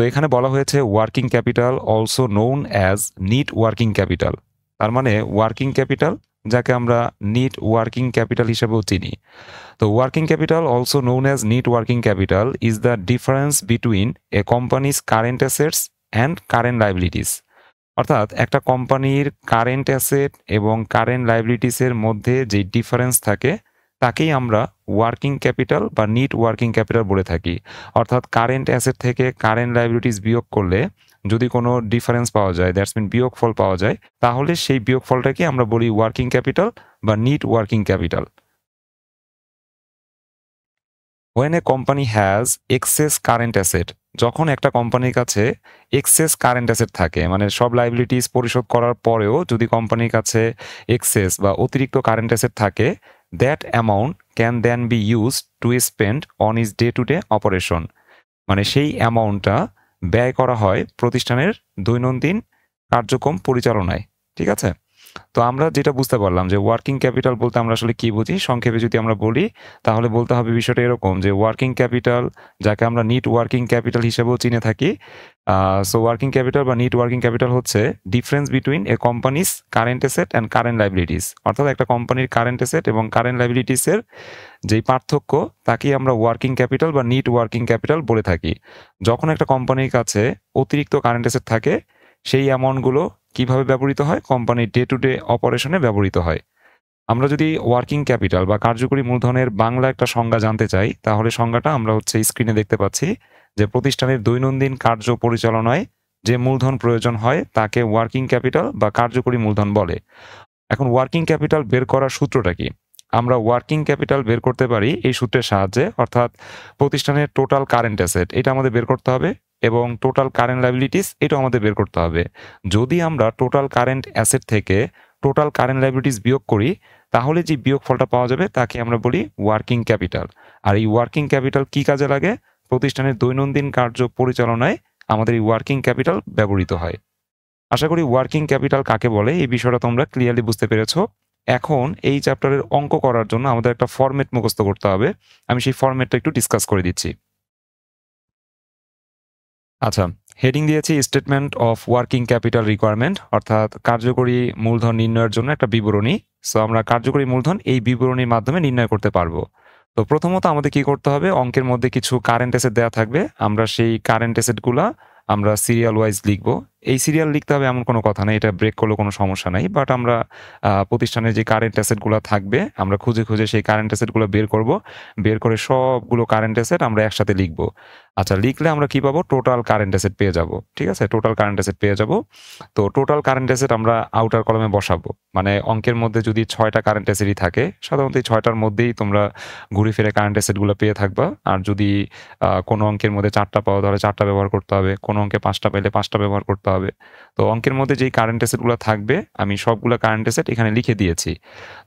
তো এখানে বলা হয়েছে working capital also known as net working capital তার মানে ওয়ার্কিং ক্যাপিটাল যাকে আমরা নিট ওয়ার্কিং ক্যাপিটাল হিসেবেও চিনি তো working capital also known as net working capital is the difference between a company's current assets and current liabilities অর্থাৎ একটা কোম্পানির কারেন্ট অ্যাসেট এবং কারেন্ট লাইবিলিটিসের মধ্যে যে ডিফারেন্স থাকে তাকেই আমরা ওয়ার্কিং ক্যাপিটাল বা নিট ওয়ার্কিং ক্যাপিটাল বলে থাকি অর্থাৎ কারেন্ট অ্যাসেট থেকে কারেন্ট লাইবিলিটিস বিয়োগ করলে যদি কোনো ডিফারেন্স পাওয়া যায় দ্যাটস মিন বিয়োগফল পাওয়া যায় তাহলে সেই বিয়োগফলটাকে আমরা বলি ওয়ার্কিং ক্যাপিটাল বা net working capital when a company has excess current asset যখন একটা কোম্পানির কাছে এক্সেস কারেন্ট অ্যাসেট থাকে মানে সব লাইবিলিটিস পরিশোধ করার পরেও যদি কোম্পানির কাছে এক্সেস বা অতিরিক্ত কারেন্ট অ্যাসেট থাকে that amount can then be use to spend on is day to day operation মানে সেই অ্যামাউন্টটা ব্যয় করা হয় প্রতিষ্ঠানের দৈনন্দিন কার্যক্রম পরিচালনায় ঠিক আছে তো আমরা যেটা বুঝতে পারলাম যে ওয়ার্কিং ক্যাপিটাল বলতে আমরা আসলে কি বুঝি সংক্ষেপে যদি আমরা বলি তাহলে বলতে হবে বিষয়টা এরকম যে ওয়ার্কিং ক্যাপিটাল যাকে আমরা নিট ওয়ার্কিং ক্যাপিটাল হিসেবেও চিনে থাকি সো ওয়ার্কিং ক্যাপিটাল বা নিট ওয়ার্কিং ক্যাপিটাল হচ্ছে difference between a company's current asset and current liabilities অর্থাৎ একটা কোম্পানির কারেন্ট এসেট এবং কারেন্ট লাইবিলিটিসের যেই পার্থক্য তাকে আমরা ওয়ার্কিং ক্যাপিটাল বা নিট ওয়ার্কিং ক্যাপিটাল বলে থাকি যখন একটা কোম্পানির কাছে অতিরিক্ত কারেন্ট এসেট থাকে সেই অ্যামাউন্টগুলো কিভাবে ব্যবহৃত হয় কোম্পানির ডে টু ডে অপারেশনে ব্যবহৃত হয় আমরা যদি ওয়ার্কিং ক্যাপিটাল বা কার্যকরী মূলধনের বাংলা একটা সংজ্ঞা জানতে চাই তাহলে সংজ্ঞাটা আমরা হচ্ছে স্ক্রিনে দেখতে পাচ্ছি যে প্রতিষ্ঠানের দৈনন্দিন কার্য পরিচালনায় যে মূলধন প্রয়োজন হয় তাকে ওয়ার্কিং ক্যাপিটাল বা কার্যকরী মূলধন বলে এখন ওয়ার্কিং ক্যাপিটাল বের করার সূত্রটা কি আমরা ওয়ার্কিং ক্যাপিটাল বের করতে পারি এই সূত্রের সাহায্যে অর্থাৎ প্রতিষ্ঠানের টোটাল কারেন্ট অ্যাসেট এটা আমাদের বের করতে হবে এবং টোটাল কারেন্ট লাইবিলিটিস এটাও আমাদের বের করতে হবে যদি আমরা টোটাল কারেন্ট অ্যাসেট থেকে টোটাল কারেন্ট লাইবিলিটিস বিয়োগ করি তাহলে যে বিয়োগ ফলটা পাওয়া যাবে তাকে আমরা বলি ওয়ার্কিং ক্যাপিটাল আর এই ওয়ার্কিং ক্যাপিটাল কি কাজে লাগে প্রতিষ্ঠানের দৈনন্দিন কার্য পরিচালনায় আমাদের এই ওয়ার্কিং ক্যাপিটাল ব্যবহৃত হয় আশা করি ওয়ার্কিং ক্যাপিটাল কাকে বলে এই বিষয়টা তোমরা ক্লিয়ারলি বুঝতে পেরেছ এখন এই চ্যাপ্টারের অঙ্ক করার জন্য আমাদের একটা ফর্মেট মুখস্থ করতে হবে আমি সেই ফর্মেটটা একটু ডিসকাস করে দিচ্ছি আচ্ছা হেডিং দিয়েছি statement of working capital requirement অর্থাৎ কার্যকরী মূলধন নির্ণয়ের জন্য একটা বিবরণী সো আমরা কার্যকরী মূলধন এই বিবরণীর মাধ্যমে নির্ণয় করতে পারবো তো প্রথমত আমাদের কি করতে হবে অঙ্কের মধ্যে কিছু কারেন্ট এসেট দেওয়া থাকবে আমরা সেই কারেন্ট এসেটগুলা আমরা সিরিয়াল ওয়াইজ লিখবো এই সিরিয়াল লিখতে হবে এমন কোনো কথা নেই এটা ব্রেক করলে কোনো সমস্যা নাই বাট আমরা প্রতিষ্ঠানের যে কারেন্ট অ্যাসেটগুলো থাকবে আমরা খুঁজে খুঁজে সেই কারেন্ট অ্যাসেটগুলো বের করব বের করে সবগুলো কারেন্ট অ্যাসেট আমরা একসাথে লিখব আচ্ছা লিখলে আমরা কি পাবো টোটাল কারেন্ট অ্যাসেট পেয়ে যাব ঠিক আছে টোটাল কারেন্ট অ্যাসেট পেয়ে যাব তো টোটাল কারেন্ট অ্যাসেট আমরা আউটার কলমে বসাবো মানে অঙ্কের মধ্যে যদি ছয়টা কারেন্ট অ্যাসেটই থাকে সাধারণত এই ছয়টার মধ্যেই তোমরা ঘুরে ফিরে কারেন্ট অ্যাসেটগুলো পেয়ে থাকবা আর যদি কোনো অঙ্কের মধ্যে চারটা পাওয়া তাহলে চারটা ব্যবহার করতে হবে কোনো অঙ্কে পাঁচটা পেলে পাঁচটা ব্যবহার করতে হবে তো অঙ্কের মধ্যে যেই কারেন্ট অ্যাসেটগুলো থাকবে আমি সবগুলো কারেন্ট অ্যাসেট এখানে লিখে দিয়েছি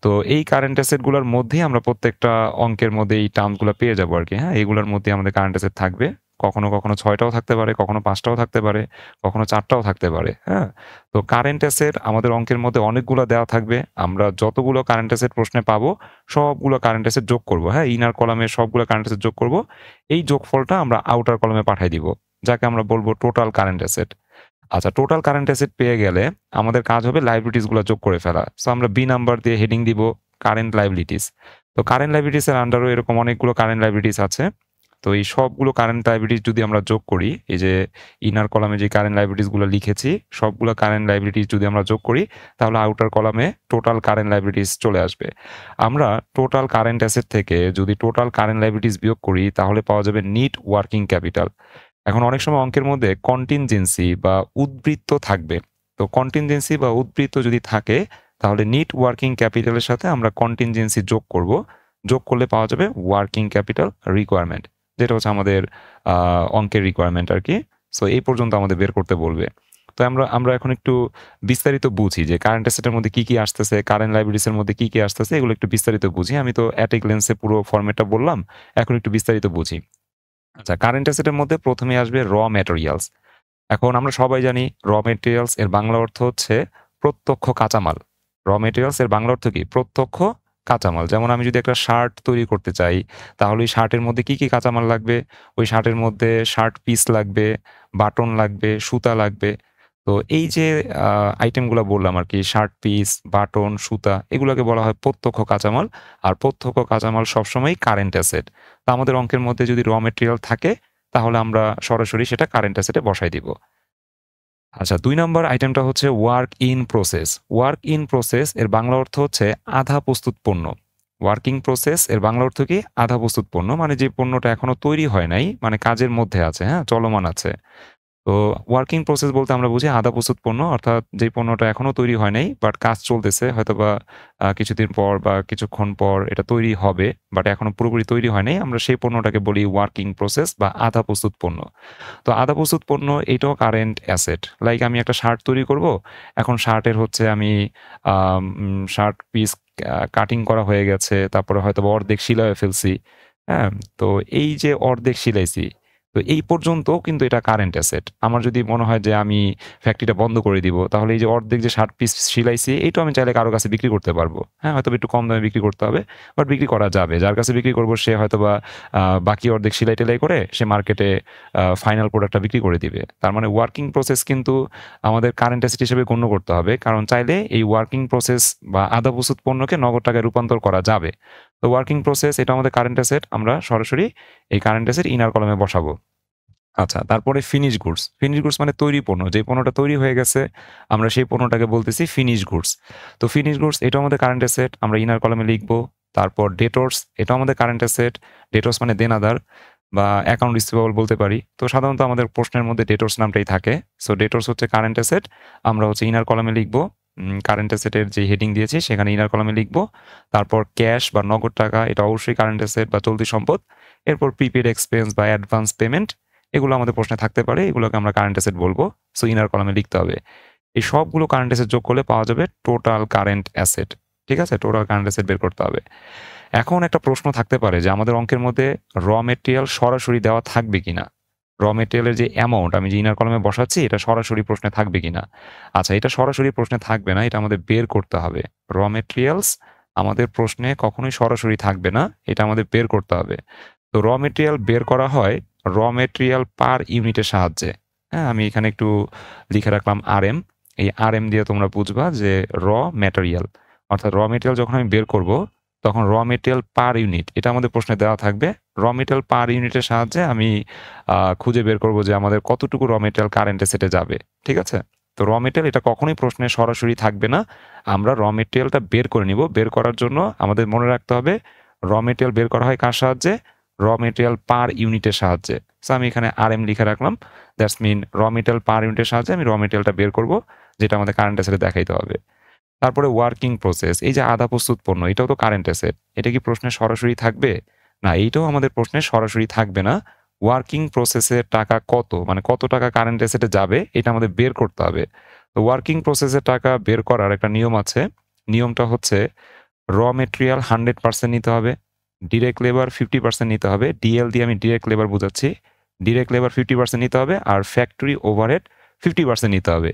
তো এই কারেন্ট অ্যাসেটগুলোর মধ্যেই আমরা প্রত্যেকটা অঙ্কের মধ্যে এই টার্মসগুলো পেয়ে যাবো আর কি হ্যাঁ এগুলোর মধ্যে আমাদের কারেন্ট অ্যাসেট থাকবে কখনো কখনো ছয়টাও থাকতে পারে কখনো পাঁচটাও থাকতে পারে কখনো চারটাও থাকতে পারে হ্যাঁ তো কারেন্ট অ্যাসেট আমাদের অঙ্কের মধ্যে অনেকগুলো দেওয়া থাকবে আমরা যতগুলো কারেন্ট অ্যাসেট প্রশ্নে পাবো সবগুলো কারেন্ট অ্যাসেট যোগ করবো হ্যাঁ ইনার কলামে সবগুলো কারেন্ট অ্যাসেট যোগ করবো এই যোগফলটা আমরা আউটার কলামে পাঠিয়ে দিব যাকে আমরা বলবো টোটাল কারেন্ট অ্যাসেট আচ্ছা টোটাল কারেন্ট অ্যাসেট পেয়ে গেলে আমাদের কাজ হবে লাইব্রেটিসগুলো যোগ করে ফেলা সো আমরা বি নাম্বার দিয়ে হেডিং দিব কারেন্ট লাইব্রেটিস তো কারেন্ট লাইব্রেটিসের আন্ডারও এরকম অনেকগুলো কারেন্ট লাইব্রেটিস আছে তো এই সবগুলো কারেন্ট লাইব্রেটিস যদি আমরা যোগ করি এই যে ইনার কলামে যে কারেন্ট লাইব্রেটিসগুলো লিখেছি সবগুলো কারেন্ট লাইব্রেটিস যদি আমরা যোগ করি তাহলে আউটার কলামে টোটাল কারেন্ট লাইব্রেটিস চলে আসবে আমরা টোটাল কারেন্ট অ্যাসেট থেকে যদি টোটাল কারেন্ট লাইব্রেটিস বিয়োগ করি তাহলে পাওয়া যাবে নিট ওয়ার্কিং ক্যাপিটাল এখন অনেক সময় অঙ্কের মধ্যে কন্টিনজেন্সি বা উদ্বৃত্ত থাকবে তো কন্টিনজেন্সি বা উদ্বৃত্ত যদি থাকে তাহলে নিট ওয়ার্কিং ক্যাপিটালের সাথে আমরা কন্টিনজেন্সি যোগ করব যোগ করলে পাওয়া যাবে ওয়ার্কিং ক্যাপিটাল রিকোয়ারমেন্ট যেটা হচ্ছে আমাদের অঙ্কের রিকোয়ারমেন্ট আর কি সো এই পর্যন্ত আমাদের বের করতে বলবে তো আমরা আমরা এখন একটু বিস্তারিত বুঝি যে কারেন্ট অ্যাসেটের মধ্যে কী কী আসতেছে কারেন্ট লাইব্রেরিসের মধ্যে কী কী আসতেছে এগুলো একটু বিস্তারিত বুঝি আমি তো অ্যাটেক লেন্সে পুরো ফর্মেটটা বললাম এখন একটু বিস্তারিত বুঝি আচ্ছা কারেন্ট অ্যাসেটের মধ্যে প্রথমে আসবে র ম্যাটেরিয়ালস এখন আমরা সবাই জানি র ম্যাটেরিয়ালস এর বাংলা অর্থ হচ্ছে প্রত্যক্ষ কাঁচামাল র ম্যাটেরিয়ালস এর বাংলা অর্থ কি প্রত্যক্ষ কাঁচামাল যেমন আমি যদি একটা শার্ট তৈরি করতে চাই তাহলে ওই শার্টের মধ্যে কি কি কাঁচামাল লাগবে ওই শার্টের মধ্যে শার্ট পিস লাগবে বাটন লাগবে সুতা লাগবে তো এই যে আইটেমগুলো বললাম আর কি শার্ট পিস বাটন সুতা এগুলোকে বলা হয় প্রত্যক্ষ কাঁচামাল আর প্রত্যক্ষ কাঁচামাল সবসময় কারেন্ট অ্যাসেট তা আমাদের অঙ্কের মধ্যে যদি র মেটেরিয়াল থাকে তাহলে আমরা সরাসরি সেটা কারেন্ট অ্যাসেটে বসাই দিব আচ্ছা দুই নম্বর আইটেমটা হচ্ছে work in process work in process এর বাংলা অর্থ হচ্ছে আধা প্রস্তুত পণ্য ওয়ার্কিং প্রসেস এর বাংলা অর্থ কি আধা প্রস্তুত পণ্য মানে যে পণ্যটা এখনো তৈরি হয় নাই মানে কাজের মধ্যে আছে হ্যাঁ চলমান আছে তো ওয়ার্কিং প্রসেস বলতে আমরা বুঝি আধা প্রস্তুত পণ্য অর্থাৎ যে পণ্যটা এখনো তৈরি হয় নাই বাট কাজ চলতেছে হয়তো বা কিছুদিন পর বা কিছুক্ষণ পর এটা তৈরি হবে বাট এখনো পুরোপুরি তৈরি হয় নাই আমরা সেই পণ্যটাকে বলি ওয়ার্কিং প্রসেস বা আধা প্রস্তুত পণ্য তো আধা প্রস্তুত পণ্য এটাও কারেন্ট অ্যাসেট লাইক আমি একটা শার্ট তৈরি করব এখন শার্টের হচ্ছে আমি শার্ট পিস কাটিং করা হয়ে গেছে তারপরে হয়তো অর্ধেক শিলায় ফেলছি হ্যাঁ তো এই যে অর্ধেক শিলাইছি তো এই পর্যন্ত কিন্তু এটা কারেন্ট অ্যাসেট আমার যদি মনে হয় যে আমি ফ্যাক্টরিটা বন্ধ করে দিব তাহলে এই যে অর্ধেক যে ষাট পিস সিলাইছি এইটাও আমি চাইলে কারো কাছে বিক্রি করতে পারবো হ্যাঁ হয়তো একটু কম দামে বিক্রি করতে হবে বাট বিক্রি করা যাবে যার কাছে বিক্রি করবো সে হয়তো বা বাকি অর্ধেক সিলাই টেলাই করে সে মার্কেটে ফাইনাল প্রোডাক্টটা বিক্রি করে দিবে তার মানে ওয়ার্কিং প্রসেস কিন্তু আমাদের কারেন্ট অ্যাসেট হিসেবে গণ্য করতে হবে কারণ চাইলে এই ওয়ার্কিং প্রসেস বা আদা প্রস্তুত পণ্যকে নগদ টাকায় রূপান্তর করা যাবে তো ওয়ার্কিং প্রসেস এটা আমাদের কারেন্ট অ্যাসেট আমরা সরাসরি এই কারেন্ট অ্যাসেট ইনার কলমে বসাবো আচ্ছা তারপরে ফিনিশ গুডস ফিনিশ গুডস মানে তৈরি পণ্য যে পণ্যটা তৈরি হয়ে গেছে আমরা সেই পণ্যটাকে বলতেছি ফিনিশ গুডস তো ফিনিশ গুডস এটা আমাদের কারেন্ট অ্যাসেট আমরা ইনার কলমে লিখবো তারপর ডেটোর্স এটা আমাদের কারেন্ট অ্যাসেট ডেটোর্স মানে দেনাদার বা অ্যাকাউন্ট রিসিভেবল বলতে পারি তো সাধারণত আমাদের প্রশ্নের মধ্যে ডেটোর্স নামটাই থাকে সো ডেটোর্স হচ্ছে কারেন্ট অ্যাসেট আমরা হচ্ছে ইনার কলমে লিখবো কারেন্ট অ্যাসেটের যে হেডিং দিয়েছি সেখানে ইনার কলামে লিখবো তারপর ক্যাশ বা নগদ টাকা এটা অবশ্যই কারেন্ট অ্যাসেট বা চলতি সম্পদ এরপর প্রিপেড এক্সপেন্স বা অ্যাডভান্স পেমেন্ট এগুলো আমাদের প্রশ্নে থাকতে পারে এগুলোকে আমরা কারেন্ট অ্যাসেট বলবো সো ইনার কলামে লিখতে হবে এই সবগুলো কারেন্ট অ্যাসেট যোগ করলে পাওয়া যাবে টোটাল কারেন্ট অ্যাসেট ঠিক আছে টোটাল কারেন্ট অ্যাসেট বের করতে হবে এখন একটা প্রশ্ন থাকতে পারে যে আমাদের অঙ্কের মধ্যে র মেটেরিয়াল সরাসরি দেওয়া থাকবে কিনা র মেটেরিয়ালের যে অ্যামাউন্ট আমি যে ইনার কলমে বসাচ্ছি এটা সরাসরি প্রশ্নে থাকবে কিনা আচ্ছা এটা সরাসরি প্রশ্নে থাকবে না এটা আমাদের বের করতে হবে র মেটেরিয়ালস আমাদের প্রশ্নে কখনোই সরাসরি থাকবে না এটা আমাদের বের করতে হবে তো র মেটেরিয়াল বের করা হয় র মেটেরিয়াল পার ইউনিটের সাহায্যে হ্যাঁ আমি এখানে একটু লিখে রাখলাম আর এম এই আর এম দিয়ে তোমরা বুঝবা যে র ম্যাটেরিয়াল অর্থাৎ র মেটেরিয়াল যখন আমি বের করব তখন র মেটেরিয়াল পার ইউনিট এটা আমাদের প্রশ্নে দেওয়া থাকবে র মেটেরিয়াল পার ইউনিটের সাহায্যে আমি খুঁজে বের করব যে আমাদের কতটুকু র মেটেরিয়াল কারেন্টে সেটে যাবে ঠিক আছে তো র মেটেরিয়াল এটা কখনোই প্রশ্নে সরাসরি থাকবে না আমরা র মেটেরিয়ালটা বের করে নিব বের করার জন্য আমাদের মনে রাখতে হবে র মেটেরিয়াল বের করা হয় কার সাহায্যে র মেটেরিয়াল পার ইউনিটের সাহায্যে সো আমি এখানে আর এম লিখে রাখলাম দ্যাটস মিন র মেটেরিয়াল পার ইউনিটের সাহায্যে আমি র মেটেরিয়ালটা বের করব যেটা আমাদের কারেন্টের সাথে দেখাইতে হবে তারপরে ওয়ার্কিং প্রসেস এই যে আধা প্রস্তুত পণ্য এটাও তো কারেন্ট অ্যাসেট এটা কি প্রশ্নে সরাসরি থাকবে না এইটাও আমাদের প্রশ্নে সরাসরি থাকবে না ওয়ার্কিং প্রসেসের টাকা কত মানে কত টাকা কারেন্ট অ্যাসেটে যাবে এটা আমাদের বের করতে হবে তো ওয়ার্কিং প্রসেসের টাকা বের করার একটা নিয়ম আছে নিয়মটা হচ্ছে র মেটেরিয়াল হান্ড্রেড পার্সেন্ট নিতে হবে ডিরেক্ট লেবার ফিফটি পার্সেন্ট নিতে হবে ডিএল দিয়ে আমি ডিরেক্ট লেবার বোঝাচ্ছি ডিরেক্ট লেবার ফিফটি পার্সেন্ট নিতে হবে আর ফ্যাক্টরি ওভারহেড ফিফটি পার্সেন্ট নিতে হবে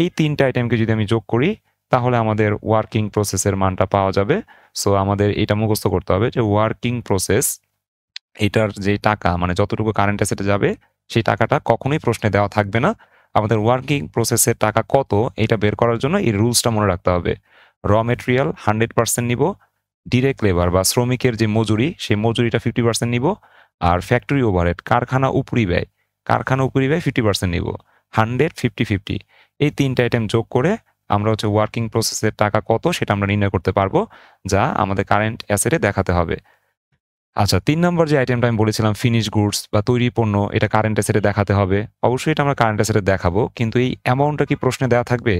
এই তিনটা আইটেমকে যদি আমি যোগ করি তাহলে আমাদের ওয়ার্কিং প্রসেসের মানটা পাওয়া যাবে সো আমাদের এটা মুখস্থ করতে হবে যে ওয়ার্কিং প্রসেস এটার যে টাকা মানে যতটুকু কারেন্ট অ্যাসেটে যাবে সেই টাকাটা কখনোই প্রশ্নে দেওয়া থাকবে না আমাদের ওয়ার্কিং প্রসেসের টাকা কত এটা বের করার জন্য এই রুলসটা মনে রাখতে হবে র মেটেরিয়াল হান্ড্রেড পার্সেন্ট নিব ডিরেক্ট লেবার বা শ্রমিকের যে মজুরি সেই মজুরিটা ফিফটি পার্সেন্ট নিব আর ফ্যাক্টরি ওভারহেড কারখানা উপরি ব্যয় কারখানা উপরি ব্যয় ফিফটি পার্সেন্ট নিব হান্ড্রেড ফিফটি ফিফটি এই তিনটা আইটেম যোগ করে আমরা হচ্ছে ওয়ার্কিং প্রসেসের টাকা কত সেটা আমরা নির্ণয় করতে পারবো যা আমাদের কারেন্ট অ্যাসেটে দেখাতে হবে আচ্ছা তিন নম্বর যে আইটেমটা আমি বলেছিলাম ফিনিশ গুডস বা তৈরি পণ্য এটা কারেন্ট অ্যাসেটে দেখাতে হবে অবশ্যই এটা আমরা কারেন্ট অ্যাসেটে দেখাবো কিন্তু এই অ্যামাউন্টটা কি প্রশ্নে দেওয়া থাকবে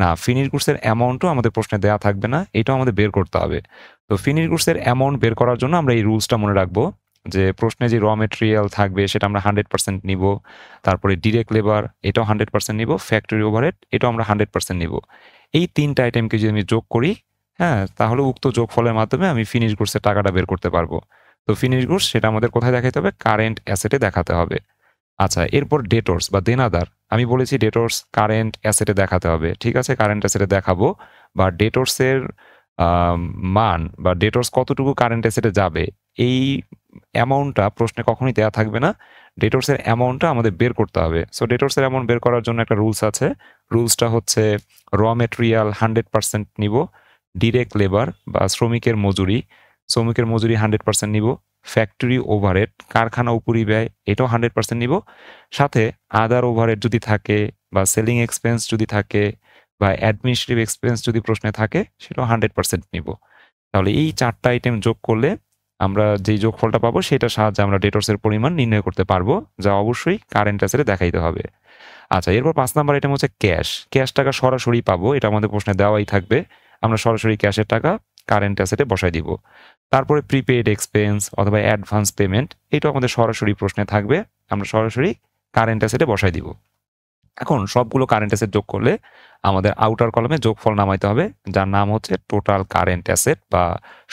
না ফিনিশ গুডসের অ্যামাউন্টও আমাদের প্রশ্নে দেওয়া থাকবে না এটাও আমাদের বের করতে হবে তো ফিনিশ গুডসের অ্যামাউন্ট বের করার জন্য আমরা এই রুলসটা মনে রাখবো যে প্রশ্নে যে র মেটেরিয়াল থাকবে সেটা আমরা হান্ড্রেড পার্সেন্ট নিব তারপরে ডিরেক্ট লেবার এটাও হান্ড্রেড পার্সেন্ট নিব ফ্যাক্টরি ওভারহেড এটাও আমরা হান্ড্রেড পার্সেন্ট নিব এই তিনটা আইটেমকে যদি আমি যোগ করি হ্যাঁ তাহলে উক্ত যোগফলের মাধ্যমে আমি ফিনিশ গুডসের টাকাটা বের করতে পারবো তো ফিনিশ গুডস সেটা আমাদের কোথায় দেখাতে হবে কারেন্ট অ্যাসেটে দেখাতে হবে আচ্ছা এরপর ডেটোর্স বা দেনাদার আমি বলেছি ডেটোর্স কারেন্ট অ্যাসেটে দেখাতে হবে ঠিক আছে কারেন্ট অ্যাসেটে দেখাবো বা ডেটর্সের মান বা ডেটর্স কতটুকু কারেন্ট অ্যাসেটে যাবে এই অ্যামাউন্টটা প্রশ্নে কখনই দেওয়া থাকবে না ডেটর্সের অ্যামাউন্টটা আমাদের বের করতে হবে সো ডেটর্সের অ্যামাউন্ট বের করার জন্য একটা রুলস আছে রুলসটা হচ্ছে র মেটেরিয়াল হান্ড্রেড পার্সেন্ট নিব ডিরেক্ট লেবার বা শ্রমিকের মজুরি শ্রমিকের মজুরি হান্ড্রেড পার্সেন্ট নিব ফ্যাক্টরি ওভারহেড কারখানা উপরি ব্যয় এটাও হান্ড্রেড পার্সেন্ট নিব সাথে আদার ওভারহেড যদি থাকে বা সেলিং এক্সপেন্স যদি থাকে বা অ্যাডমিনিস্ট্রেটিভ এক্সপেন্স যদি প্রশ্নে থাকে সেটাও হান্ড্রেড পার্সেন্ট নিব তাহলে এই চারটা আইটেম যোগ করলে আমরা যেই যোগফলটা পাবো সেটার সাহায্যে আমরা ডেটর্সের পরিমাণ নির্ণয় করতে পারবো যা অবশ্যই কারেন্ট অ্যাসেটে দেখাইতে হবে আচ্ছা এরপর পাঁচ নাম্বার এটা হচ্ছে ক্যাশ ক্যাশ টাকা সরাসরি পাবো এটা আমাদের প্রশ্নে দেওয়াই থাকবে আমরা সরাসরি ক্যাশের টাকা কারেন্ট অ্যাসেটে বসাই দিব তারপরে প্রিপেড এক্সপেন্স অথবা অ্যাডভান্স পেমেন্ট এটাও আমাদের সরাসরি প্রশ্নে থাকবে আমরা সরাসরি কারেন্ট অ্যাসেটে বসাই দিব এখন সবগুলো কারেন্ট অ্যাসেট যোগ করলে আমাদের আউটার কলমে যোগফল নামাইতে হবে যার নাম হচ্ছে টোটাল কারেন্ট অ্যাসেট বা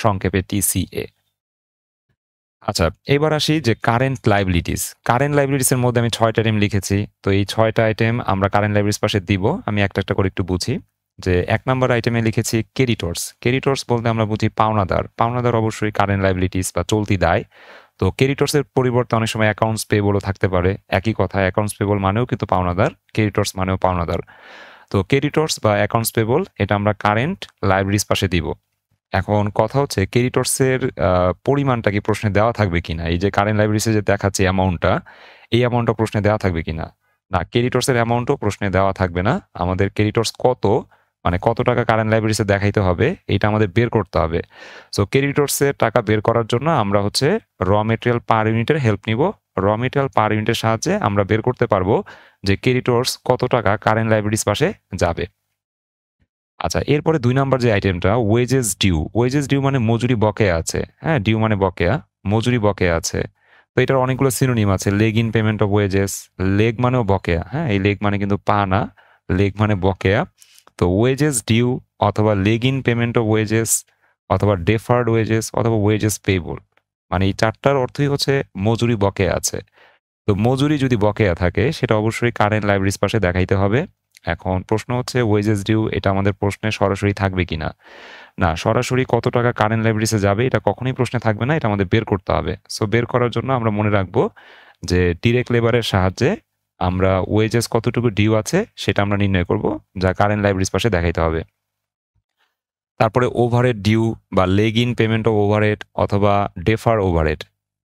সংক্ষেপে টিসিএ আচ্ছা এবার আসি যে কারেন্ট লাইবিলিটিস কারেন্ট লাইবিলিটিসের মধ্যে আমি ছয়টা আইটেম লিখেছি তো এই ছয়টা আইটেম আমরা কারেন্ট লাইবিলিটিস পাশে দিব আমি একটা একটা করে একটু বুঝি যে এক নম্বর আইটেমে লিখেছি ক্যারিটর্স ক্যারিটর্স বলতে আমরা বুঝি পাওনাদার পাওনাদার অবশ্যই কারেন্ট লাইবিলিটিস বা চলতি দায় তো ক্যারিটর্সের পরিবর্তে অনেক সময় অ্যাকাউন্টস পেবলও থাকতে পারে একই কথা অ্যাকাউন্টস পেবল মানেও কিন্তু পাওনাদার ক্যারিটর্স মানেও পাওনাদার তো ক্যারিটর্স বা অ্যাকাউন্টস পেবল এটা আমরা কারেন্ট লাইব্রেরিস পাশে দিব এখন কথা হচ্ছে ক্রেডিটর্সের পরিমাণটা কি প্রশ্নে দেওয়া থাকবে কিনা এই যে কারেন্ট লাইব্রেরিসে যে দেখাচ্ছে অ্যামাউন্টটা এই অ্যামাউন্টটা প্রশ্নে দেওয়া থাকবে কিনা না ক্রেডিটর্সের অ্যামাউন্টও প্রশ্নে দেওয়া থাকবে না আমাদের ক্রেডিটর্স কত মানে কত টাকা কারেন্ট লাইব্রেরিসে দেখাইতে হবে এটা আমাদের বের করতে হবে সো ক্রেডিটর্সের টাকা বের করার জন্য আমরা হচ্ছে র মেটেরিয়াল পার ইউনিটের হেল্প নিব র মেটেরিয়াল পার ইউনিটের সাহায্যে আমরা বের করতে পারবো যে ক্রেডিটর্স কত টাকা কারেন্ট লাইব্রেরিস পাশে যাবে আচ্ছা এরপরে দুই নাম্বার যে আইটেমটা ওয়েজেস ডিউ ওয়েজেস ডিউ মানে মজুরি বকেয়া আছে হ্যাঁ ডিউ মানে বকেয়া মজুরি বকেয়া আছে তো এটার অনেকগুলো সিনোনিম আছে lag in payment of wages lag মানেও বকেয়া হ্যাঁ এই লেগ মানে কিন্তু পা না লেগ মানে বকেয়া তো ওয়েজেস ডিউ অথবা lag in payment of wages অথবা ডেফার্ড ওয়েজেস অথবা ওয়েজেস পেবল মানে এই চারটার অর্থই হচ্ছে মজুরি বকেয়া আছে তো মজুরি যদি বকেয়া থাকে সেটা অবশ্যই কারেন্ট লাইব্রেরির পাশে দেখাইতে হবে এখন প্রশ্ন হচ্ছে ওয়েজেস ডিউ এটা আমাদের প্রশ্নে সরাসরি থাকবে কি না না সরাসরি কত টাকা কারেন্ট লাইব্রেরিসে যাবে এটা কখনোই প্রশ্নে থাকবে না এটা আমাদের বের করতে হবে সো বের করার জন্য আমরা মনে রাখবো যে ডিরেক্ট লেবারের সাহায্যে আমরা ওয়েজেস কতটুকু ডিউ আছে সেটা আমরা নির্ণয় করব যা কারেন্ট লাইব্রেরিস পাশে দেখাইতে হবে তারপরে ওভারের ডিউ বা lag in payment of overhead অথবা ডেফার ওভারেট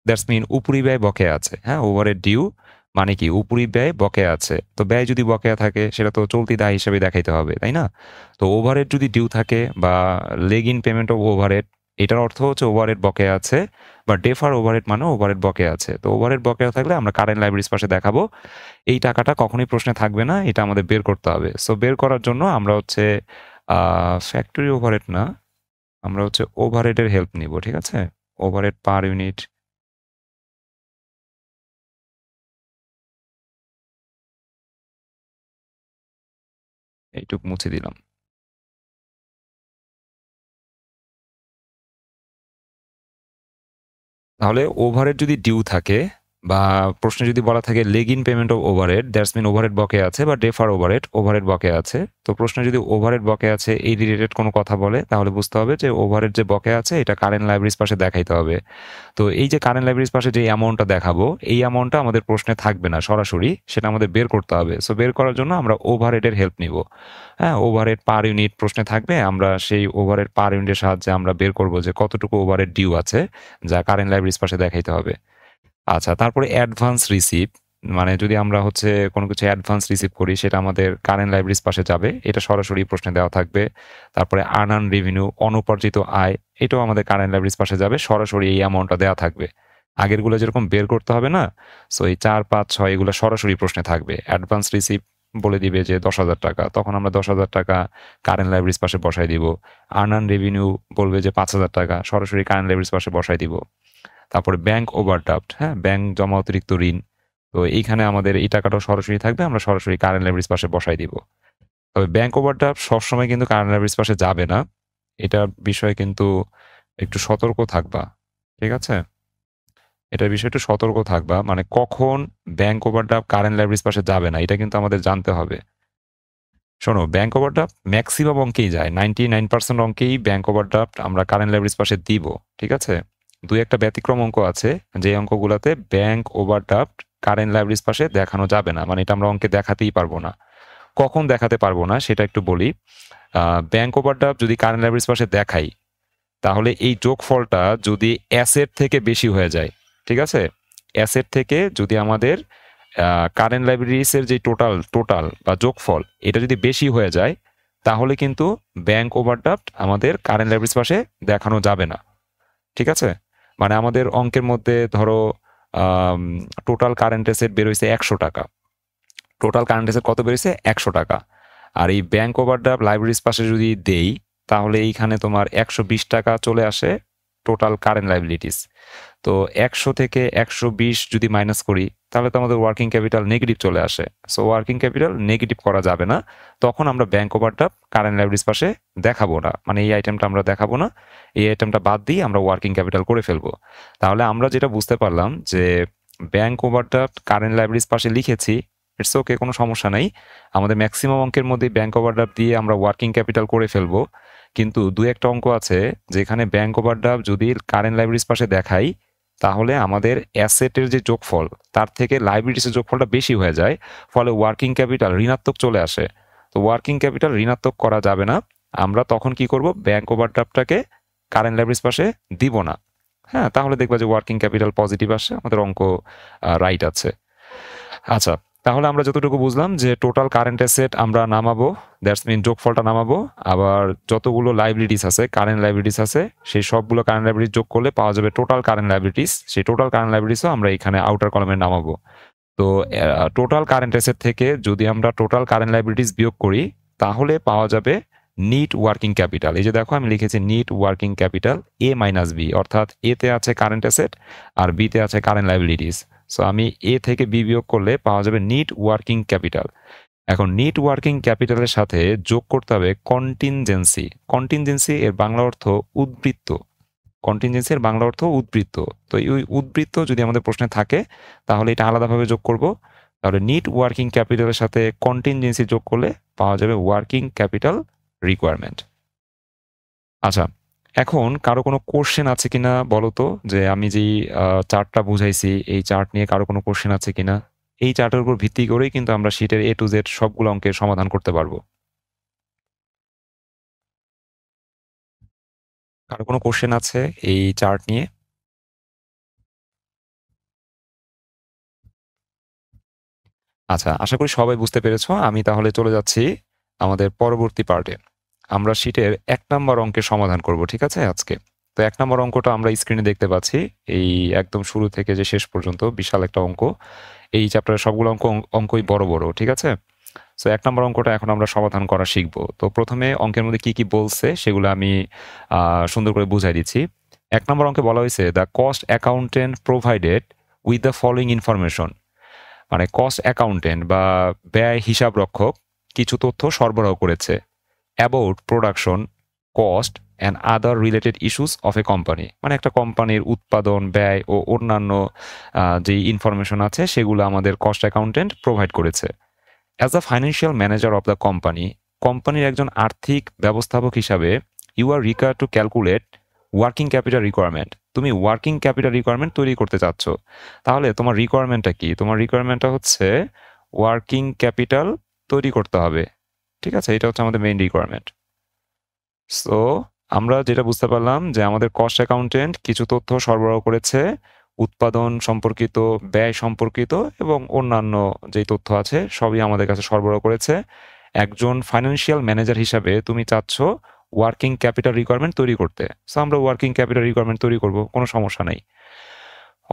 দ্যাটস মিন ব্যয় বকে আছে হ্যাঁ ওভারের ডিউ মানে কি উপরি ব্যয় বকেয়া আছে তো ব্যয় যদি বকেয়া থাকে সেটা তো চলতি দায় হিসেবে দেখাইতে হবে তাই না তো ওভারহেড যদি ডিউ থাকে বা lag in payment of overhead এটার অর্থ হচ্ছে ওভারহেড বকেয়া আছে বা ডেফার ওভারহেড মানে ওভারহেড বকেয়া আছে তো ওভারহেড বকেয়া থাকলে আমরা কারেন্ট লাইব্রেরির পাশে দেখাবো এই টাকাটা কখনোই প্রশ্নে থাকবে না এটা আমাদের বের করতে হবে সো বের করার জন্য আমরা হচ্ছে ফ্যাক্টরি ওভারহেড না আমরা হচ্ছে ওভারহেডের হেল্প নিব ঠিক আছে ওভারহেড পার ইউনিট এইটুক মুছে দিলাম তাহলে ওভারের যদি ডিউ থাকে বা প্রশ্নে যদি বলা থাকে lag in payment of overhead that's mean overhead বকে আছে বা ডেফার ওভারহেড ওভারহেড বকে আছে তো প্রশ্নে যদি ওভারহেড বকে আছে এই রিলেটেড কোনো কথা বলে তাহলে বুঝতে হবে যে ওভারহেড যে বকে আছে এটা কারেন্ট লাইব্রেরিজ পাশে দেখাইতে হবে তো এই যে কারেন্ট লাইব্রেরিজ পাশে যে অ্যামাউন্টটা দেখাবো এই অ্যামাউন্টটা আমাদের প্রশ্নে থাকবে না সরাসরি সেটা আমাদের বের করতে হবে সো বের করার জন্য আমরা ওভারহেডের হেল্প নিব হ্যাঁ ওভারহেড পার ইউনিট প্রশ্নে থাকবে আমরা সেই ওভারহেড পার ইউনিটের সাহায্যে আমরা বের করব যে কতটুকু ওভারহেড ডিউ আছে যা কারেন্ট লাইব্রেরিজ পাশে দেখাইতে হবে আচ্ছা তারপরে অ্যাডভান্স রিসিভ মানে যদি আমরা হচ্ছে কোনো কিছু অ্যাডভান্স রিসিভ করি সেটা আমাদের কারেন্ট লাইব্রেরির পাশে যাবে এটা সরাসরি প্রশ্নে দেওয়া থাকবে তারপরে আর্ন রেভিনিউ অনুপার্জিত আয় এটাও আমাদের কারেন্ট লাইব্রেরির পাশে যাবে সরাসরি এই অ্যামাউন্টটা দেওয়া থাকবে আগেরগুলো যেরকম বের করতে হবে না সো এই চার পাঁচ ছয় এগুলো সরাসরি প্রশ্নে থাকবে অ্যাডভান্স রিসিভ বলে দিবে যে দশ হাজার টাকা তখন আমরা দশ হাজার টাকা কারেন্ট লাইব্রেরির পাশে বসাই দিব আর্ন রেভিনিউ বলবে যে পাঁচ হাজার টাকা সরাসরি কারেন্ট লাইব্রেরির পাশে বসাই দিব তারপরে ব্যাংক ওভারড্রাফট হ্যাঁ ব্যাংক জমা অতিরিক্ত ঋণ তো এইখানে আমাদের এই টাকাটাও সরাসরি থাকবে আমরা সরাসরি কারেন্ট লাইব্রেরিজ পাশে বসাই দিব তবে ব্যাংক ওভারড্রাফট সবসময় কিন্তু কারেন্ট লাইব্রেরিজ পাশে যাবে না এটা বিষয়ে কিন্তু একটু সতর্ক থাকবা ঠিক আছে এটার বিষয়ে একটু সতর্ক থাকবা মানে কখন ব্যাংক ওভারড্রাফট কারেন্ট লাইব্রেরিজ পাশে যাবে না এটা কিন্তু আমাদের জানতে হবে শোনো ব্যাংক ওভারড্রাফট ম্যাক্সিমাম অঙ্কেই যায় নাইনটি নাইন পার্সেন্ট অঙ্কেই ব্যাংক ওভারড্রাফট আমরা কারেন্ট লাইব্রেরিজ পাশে দিব ঠিক আছে দুই একটা ব্যতিক্রম অঙ্ক আছে যে অঙ্কগুলোতে ব্যাংক ওভারড্রাফট কারেন্ট লাইব্রেরিজ পাশে দেখানো যাবে না মানে এটা আমরা অঙ্কে দেখাতেই পারবো না কখন দেখাতে পারবো না সেটা একটু বলি ব্যাংক ওভারড্রাফট যদি কারেন্ট লাইব্রেরিজ পাশে দেখাই তাহলে এই যোগফলটা যদি অ্যাসেট থেকে বেশি হয়ে যায় ঠিক আছে অ্যাসেট থেকে যদি আমাদের কারেন্ট লাইব্রেরিজের যে টোটাল টোটাল বা যোগফল এটা যদি বেশি হয়ে যায় তাহলে কিন্তু ব্যাংক ওভারড্রাফট আমাদের কারেন্ট লাইব্রেরিজ পাশে দেখানো যাবে না ঠিক আছে মানে আমাদের অঙ্কের মধ্যে ধরো টোটাল কারেন্ট এসেট বেরোয়ছে একশো টাকা টোটাল কারেন্ট এসেট কত বেরোইছে একশো টাকা আর এই ব্যাংক ওভারড্রাফ লাইব্রেরির পাশে যদি দেই তাহলে এইখানে তোমার একশো বিশ টাকা চলে আসে টোটাল কারেন্ট লাইবিলিটিস তো একশো থেকে একশো বিশ যদি মাইনাস করি তাহলে তো আমাদের ওয়ার্কিং ক্যাপিটাল নেগেটিভ চলে আসে সো ওয়ার্কিং ক্যাপিটাল নেগেটিভ করা যাবে না তখন আমরা ব্যাংক ওভারটা কারেন্ট লাইব্রেরিজ পাশে দেখাবো না মানে এই আইটেমটা আমরা দেখাবো না এই আইটেমটা বাদ দিয়ে আমরা ওয়ার্কিং ক্যাপিটাল করে ফেলবো তাহলে আমরা যেটা বুঝতে পারলাম যে ব্যাংক ওভারটা কারেন্ট লাইব্রেরিজ পাশে লিখেছি ইটস ওকে কোনো সমস্যা নেই আমাদের ম্যাক্সিমাম অঙ্কের মধ্যে ব্যাংক ওভারডাপ দিয়ে আমরা ওয়ার্কিং ক্যাপিটাল করে ফেলবো কিন্তু দু একটা অঙ্ক আছে যেখানে ব্যাংক ওভারডাপ যদি কারেন্ট লাইব্রেরিজ পাশে দেখাই তাহলে আমাদের অ্যাসেটের যে যোগফল তার থেকে লাইবিলিটিসের যোগফলটা বেশি হয়ে যায় ফলে ওয়ার্কিং ক্যাপিটাল ঋণাত্মক চলে আসে তো ওয়ার্কিং ক্যাপিটাল ঋণাত্মক করা যাবে না আমরা তখন কি করব ব্যাংক ওভারড্রাফটাকে কারেন্ট লাইব্রেরির পাশে দিব না হ্যাঁ তাহলে দেখবা যে ওয়ার্কিং ক্যাপিটাল পজিটিভ আসে আমাদের অঙ্ক রাইট আছে আচ্ছা তাহলে আমরা যতটুকু বুঝলাম যে টোটাল কারেন্টের সেট আমরা নামাবো দ্যাটস মিন যোগফলটা নামাবো আবার যতগুলো লাইবিলিটিস আছে কারেন্ট লাইবিলিটিস আছে সেই সবগুলো কারেন্ট লাইবিলিটিস যোগ করলে পাওয়া যাবে টোটাল কারেন্ট লাইবিলিটিস সেই টোটাল কারেন্ট লাইবিলিটিসও আমরা এখানে আউটার কলমে নামাবো তো টোটাল কারেন্ট অ্যাসেট থেকে যদি আমরা টোটাল কারেন্ট লাইবিলিটিস বিয়োগ করি তাহলে পাওয়া যাবে নিট ওয়ার্কিং ক্যাপিটাল এই যে দেখো আমি লিখেছি net working capital A minus B অর্থাৎ এতে আছে কারেন্ট অ্যাসেট আর বিতে আছে কারেন্ট লাইবিলিটিস সো আমি এ থেকে বিবিয়োগ করলে পাওয়া যাবে নিট ওয়ার্কিং ক্যাপিটাল এখন নিট ওয়ার্কিং ক্যাপিটালের সাথে যোগ করতে হবে কন্টিনজেন্সি কন্টিনজেন্সি এর বাংলা অর্থ উদ্বৃত্ত কন্টিনজেন্সি এর বাংলা অর্থ উদ্বৃত্ত তো এই উদ্বৃত্ত যদি আমাদের প্রশ্নে থাকে তাহলে এটা আলাদাভাবে যোগ করব তাহলে নিট ওয়ার্কিং ক্যাপিটালের সাথে কন্টিনজেন্সি যোগ করলে পাওয়া যাবে ওয়ার্কিং ক্যাপিটাল রিকোয়ারমেন্ট আচ্ছা এখন কারো কোনো কোশ্চেন আছে কিনা বলো তো যে আমি যেই চার্টটা বুঝাইছি এই চার্ট নিয়ে কারো কোনো কোশ্চেন আছে কিনা এই চার্টের উপর ভিত্তি করেই কিন্তু আমরা শীটের এ টু জেড সবগুলো অঙ্কের সমাধান করতে পারবো কারো কোনো কোশ্চেন আছে এই চার্ট নিয়ে আচ্ছা আশা করি সবাই বুঝতে পেরেছ আমি তাহলে চলে যাচ্ছি আমাদের পরবর্তী পার্টে আমরা শীটের এক নম্বর অঙ্কের সমাধান করব ঠিক আছে আজকে তো এক নম্বর অঙ্কটা আমরা স্ক্রিনে দেখতে পাচ্ছি এই একদম শুরু থেকে যে শেষ পর্যন্ত বিশাল একটা অঙ্ক এই চ্যাপ্টারের সবগুলো অঙ্ক অঙ্কই বড় বড় ঠিক আছে সো এক নম্বর অঙ্কটা এখন আমরা সমাধান করা শিখব তো প্রথমে অঙ্কের মধ্যে কি কি বলছে সেগুলো আমি সুন্দর করে বুঝাই দিচ্ছি এক নম্বর অঙ্কে বলা হয়েছে the cost accountant provided with the following information মানে কস্ট অ্যাকাউন্টেন্ট বা ব্যয় হিসাব রক্ষক কিছু তথ্য সরবরাহ করেছে about production cost and other related issues of a company মানে একটা কোম্পানির উৎপাদন ব্যয় ও অন্যান্য যে ইনফরমেশন আছে সেগুলো আমাদের কস্ট অ্যাকাউন্টেন্ট প্রোভাইড করেছে as a financial manager of the company কোম্পানির একজন আর্থিক ব্যবস্থাপক হিসাবে you are required to calculate working capital requirement তুমি ওয়ার্কিং ক্যাপিটাল রিকোয়ারমেন্ট তৈরি করতে চাচ্ছ তাহলে তোমার রিকোয়ারমেন্টটা কি তোমার রিকোয়ারমেন্টটা হচ্ছে ওয়ার্কিং ক্যাপিটাল তৈরি করতে হবে ঠিক আছে এটা হচ্ছে আমাদের মেইন রিকোয়ারমেন্ট সো আমরা যেটা বুঝতে পারলাম যে আমাদের কস্ট অ্যাকাউন্টেন্ট কিছু তথ্য সরবরাহ করেছে উৎপাদন সম্পর্কিত ব্যয় সম্পর্কিত এবং অন্যান্য যেই তথ্য আছে সবই আমাদের কাছে সরবরাহ করেছে একজন ফাইন্যান্সিয়াল ম্যানেজার হিসাবে তুমি চাচ্ছ ওয়ার্কিং ক্যাপিটাল রিকোয়ারমেন্ট তৈরি করতে সো আমরা ওয়ার্কিং ক্যাপিটাল রিকোয়ারমেন্ট তৈরি করব কোনো সমস্যা নেই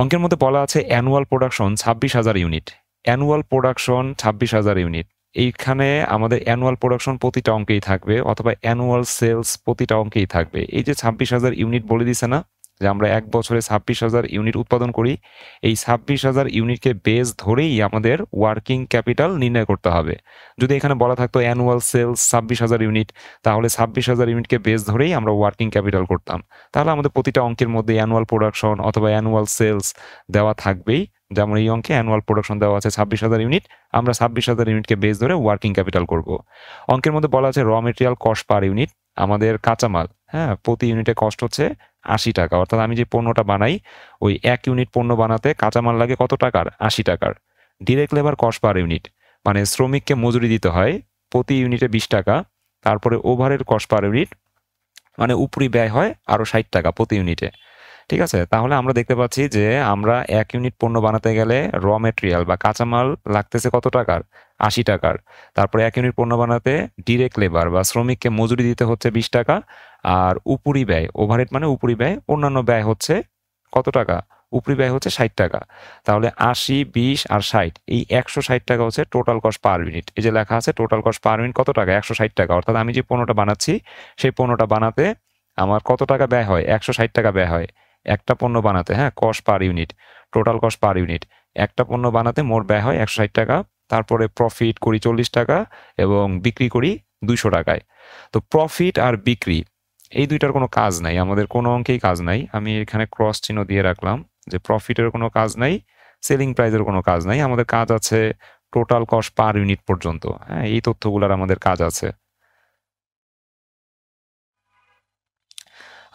অঙ্কের মধ্যে বলা আছে অ্যানুয়াল প্রোডাকশন ছাব্বিশ হাজার ইউনিট অ্যানুয়াল প্রোডাকশন ছাব্বিশ হাজার ইউনিট এইখানে আমাদের অ্যানুয়াল প্রোডাকশন প্রতিটা অঙ্কেই থাকবে অথবা অ্যানুয়াল সেলস প্রতিটা অঙ্কেই থাকবে এই যে ছাব্বিশ হাজার ইউনিট বলে দিছে না যে আমরা এক বছরে ছাব্বিশ হাজার ইউনিট উৎপাদন করি এই ছাব্বিশ হাজার ইউনিটকে বেস ধরেই আমাদের ওয়ার্কিং ক্যাপিটাল নির্ণয় করতে হবে যদি এখানে বলা থাকতো অ্যানুয়াল সেলস ছাব্বিশ হাজার ইউনিট তাহলে ছাব্বিশ হাজার ইউনিটকে বেস ধরেই আমরা ওয়ার্কিং ক্যাপিটাল করতাম তাহলে আমাদের প্রতিটা অঙ্কের মধ্যে অ্যানুয়াল প্রোডাকশন অথবা অ্যানুয়াল সেলস দেওয়া থাকবেই যেমন এই অঙ্কে অ্যানুয়াল প্রোডাকশন দেওয়া আছে ছাব্বিশ হাজার ইউনিট আমরা ছাব্বিশ হাজার ইউনিটকে বেস ধরে ওয়ার্কিং ক্যাপিটাল করব অঙ্কের মধ্যে বলা আছে র মেটেরিয়াল কস্ট পার ইউনিট আমাদের কাঁচামাল হ্যাঁ প্রতি ইউনিটে কস্ট হচ্ছে আশি টাকা অর্থাৎ আমি যে পণ্যটা বানাই ওই এক ইউনিট পণ্য বানাতে কাঁচামাল লাগে কত টাকার আশি টাকার direct labour cost per unit মানে শ্রমিককে মজুরি দিতে হয় প্রতি ইউনিটে বিশ টাকা তারপরে ওভারের কস্ট পার ইউনিট মানে উপরি ব্যয় হয় আরও ষাট টাকা প্রতি ইউনিটে ঠিক আছে তাহলে আমরা দেখতে পাচ্ছি যে আমরা এক ইউনিট পণ্য বানাতে গেলে র মেটেরিয়াল বা কাঁচামাল লাগতেছে কত টাকার আশি টাকার তারপরে এক ইউনিট পণ্য বানাতে ডিরেক্ট লেবার বা শ্রমিককে মজুরি দিতে হচ্ছে বিশ টাকা আর উপরি ব্যয় ওভারহেড মানে উপরি ব্যয় অন্যান্য ব্যয় হচ্ছে কত টাকা উপরি ব্যয় হচ্ছে ষাট টাকা তাহলে আশি বিশ আর ষাট এই একশো ষাট টাকা হচ্ছে টোটাল কস্ট পার ইউনিট এই যে লেখা আছে টোটাল কস্ট পার ইউনিট কত টাকা একশো ষাট টাকা অর্থাৎ আমি যে পণ্যটা বানাচ্ছি সেই পণ্যটা বানাতে আমার কত টাকা ব্যয় হয় একশো ষাট টাকা ব্যয় হয় একটা পণ্য বানাতে হ্যাঁ cost per unit total cost per unit একটা পণ্য বানাতে মোট ব্যয় হয় একশো টাকা তারপরে প্রফিট করি চল্লিশ টাকা এবং বিক্রি করি দুইশো টাকায় তো প্রফিট আর বিক্রি এই দুইটার কোনো কাজ নাই আমাদের কোনো অঙ্কেই কাজ নাই আমি এখানে ক্রস চিহ্ন দিয়ে রাখলাম যে প্রফিটের কোনো কাজ নাই সেলিং প্রাইজের কোনো কাজ নাই আমাদের কাজ আছে টোটাল কস্ট পার ইউনিট পর্যন্ত হ্যাঁ এই তথ্যগুলোর আমাদের কাজ আছে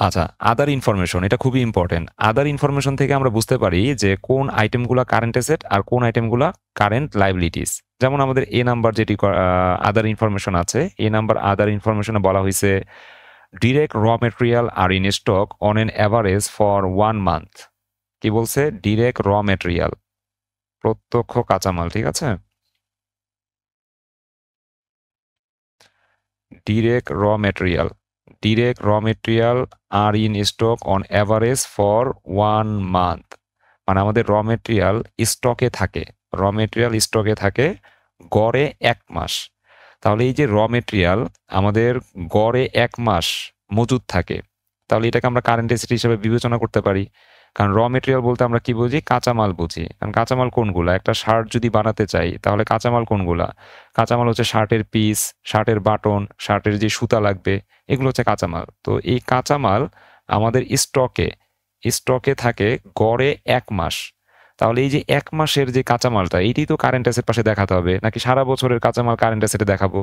আচ্ছা আদার ইনফরমেশন এটা খুবই ইম্পর্টেন্ট আদার ইনফরমেশন থেকে আমরা বুঝতে পারি যে কোন আইটেমগুলো কারেন্ট এসেট আর কোন আইটেমগুলো কারেন্ট লাইবিলিটিস যেমন আমাদের এ নাম্বার যেটি আদার ইনফরমেশন আছে এ নাম্বার আদার ইনফরমেশনে বলা হয়েছে direct raw material are in stock on an average for one month কি বলছে ডিরেক্ট র মেটেরিয়াল প্রত্যক্ষ কাঁচামাল ঠিক আছে direct raw material direct raw material are in stock on average for one month মানে আমাদের র মেটেরিয়াল স্টকে থাকে র মেটেরিয়াল স্টকে থাকে গড়ে এক মাস তাহলে এই যে র মেটেরিয়াল আমাদের গড়ে এক মাস মজুদ থাকে তাহলে এটাকে আমরা কারেন্ট এসিড হিসেবে বিবেচনা করতে পারি কারণ র মেটেরিয়াল বলতে আমরা কি বুঝি কাঁচামাল বুঝি কারণ কাঁচামাল কোনগুলো একটা শার্ট যদি বানাতে চাই তাহলে কাঁচামাল কোনগুলো কাঁচামাল হচ্ছে শার্টের পিস শার্টের বাটন শার্টের যে সুতা লাগবে এগুলো হচ্ছে কাঁচামাল তো এই কাঁচামাল আমাদের স্টকে স্টকে থাকে গড়ে এক মাস তাহলে এই যে এক মাসের যে কাঁচামালটা এইটি তো কারেন্ট অ্যাসেট পাশে দেখাতে হবে নাকি সারা বছরের কাঁচামাল কারেন্ট অ্যাসেটে দেখাবো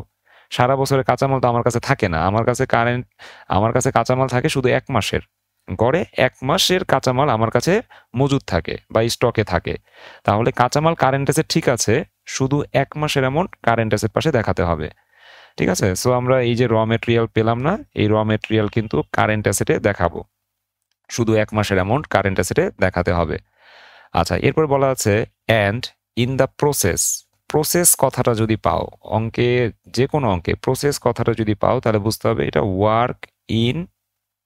সারা বছরের কাঁচামাল তো আমার কাছে থাকে না আমার কাছে কারেন্ট আমার কাছে কাঁচামাল থাকে শুধু এক মাসের গড়ে এক মাসের কাঁচামাল আমার কাছে মজুদ থাকে বা স্টকে থাকে তাহলে কাঁচামাল কারেন্ট এসে ঠিক আছে শুধু এক মাসের এমন কারেন্ট অ্যাসেট পাশে দেখাতে হবে ঠিক আছে সো আমরা এই যে র মেটেরিয়াল পেলাম না এই র মেটেরিয়াল কিন্তু কারেন্ট অ্যাসেটে দেখাবো শুধু এক মাসের অ্যামাউন্ট কারেন্ট অ্যাসেটে দেখাতে হবে আচ্ছা এরপর বলা আছে and in the process process কথাটা যদি পাও অঙ্কে যে কোনো অঙ্কে প্রসেস কথাটা যদি পাও তাহলে বুঝতে হবে এটা ওয়ার্ক ইন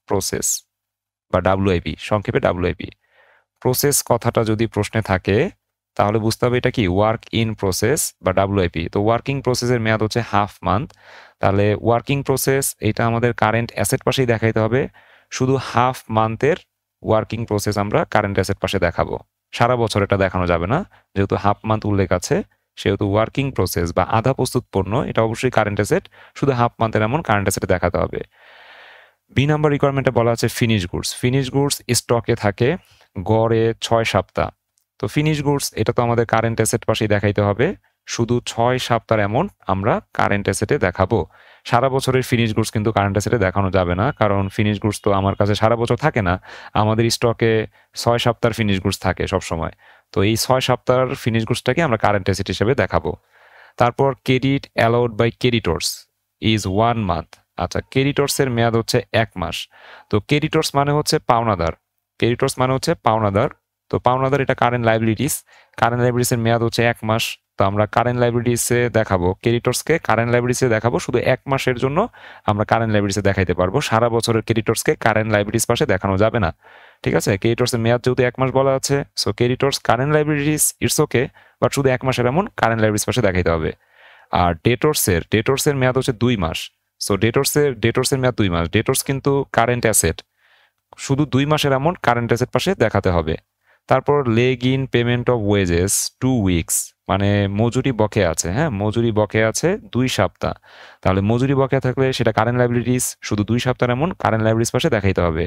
প্রসেস বা ডাব্লুআইপি সংক্ষেপে ডাব্লুআইপি প্রসেস কথাটা যদি প্রশ্নে থাকে তাহলে বুঝতে হবে এটা কি ওয়ার্ক ইন প্রসেস বা ডাব্লুআইপি তো ওয়ার্কিং প্রসেসের মেয়াদ হচ্ছে হাফ মান্থ তাহলে ওয়ার্কিং প্রসেস এটা আমাদের কারেন্ট অ্যাসেট পাশেই দেখাইতে হবে শুধু হাফ মান্থের ওয়ার্কিং প্রসেস আমরা কারেন্ট অ্যাসেট পাশে দেখাবো সারা বছর এটা দেখানো যাবে না যেহেতু হাফ মান্থ উল্লেখ আছে সেহেতু ওয়ার্কিং প্রসেস বা আধা প্রস্তুত পণ্য এটা অবশ্যই কারেন্ট অ্যাসেট শুধু হাফ মান্থের এমন কারেন্ট অ্যাসেটে দেখাতে হবে বি নাম্বার রিকোয়ারমেন্টে বলা আছে ফিনিশ গুডস ফিনিশ গুডস স্টকে থাকে গড়ে ছয় সপ্তাহ তো ফিনিশ গুডস এটা তো আমাদের কারেন্ট অ্যাসেট পাশেই দেখাইতে হবে শুধু ছয় সপ্তাহ এমন আমরা কারেন্ট অ্যাসেটে দেখাবো সারা বছরের ফিনিশ গুডস কিন্তু কারেন্ট অ্যাসেটে দেখানো যাবে না কারণ ফিনিশ গুডস তো আমার কাছে সারা বছর থাকে না আমাদের স্টকে ছয় সপ্তাহ ফিনিশ গুডস থাকে সবসময় তো এই ছয় সপ্তাহের ফিনিশ গুডসটাকে আমরা কারেন্ট অ্যাসেট হিসেবে দেখাবো তারপর credit allowed by creditors is one month আচ্ছা ক্যারিটর্সের মেয়াদ হচ্ছে এক মাস তো ক্যারিটর্স মানে হচ্ছে পাওনাদার ক্যারিটর্স মানে হচ্ছে পাওনাদার তো পাওনাদার এটা কারেন্ট লাইবিলিটিস কারেন্ট এর মেয়াদ হচ্ছে এক মাস তো আমরা কারেন্ট লাইবিলিটিসে দেখাবো ক্যারিটর্সকে কারেন্ট লাইবিলিটিসে দেখাবো শুধু এক মাসের জন্য আমরা কারেন্ট লাইবিলিটিসে দেখাইতে পারবো সারা বছরের ক্যারিটর্সকে কারেন্ট লাইব্রেরিস পাশে দেখানো যাবে না ঠিক আছে ক্যারিটর্সের মেয়াদ যেহেতু এক মাস বলা আছে so creditors current liabilities it's okay but শুধু এক মাসের এমন কারেন্ট লাইব্রেরিস পাশে দেখাইতে হবে আর ডেটর্সের ডেটর্সের মেয়াদ হচ্ছে দুই মাস সো ডেটর্সের ডেটর্সের মেয়াদ দুই মাস ডেটর্স কিন্তু কারেন্ট অ্যাসেট শুধু দুই মাসের অ্যামাউন্ট কারেন্ট অ্যাসেট পাশে দেখাতে হবে তারপর lag in payment of wages two weeks মানে মজুরি বকে আছে হ্যাঁ মজুরি বকে আছে দুই সপ্তাহ তাহলে মজুরি বকে থাকলে সেটা কারেন্ট লাইবিলিটিস শুধু দুই সপ্তাহের এমন কারেন্ট লাইবিলিটিস পাশে দেখাইতে হবে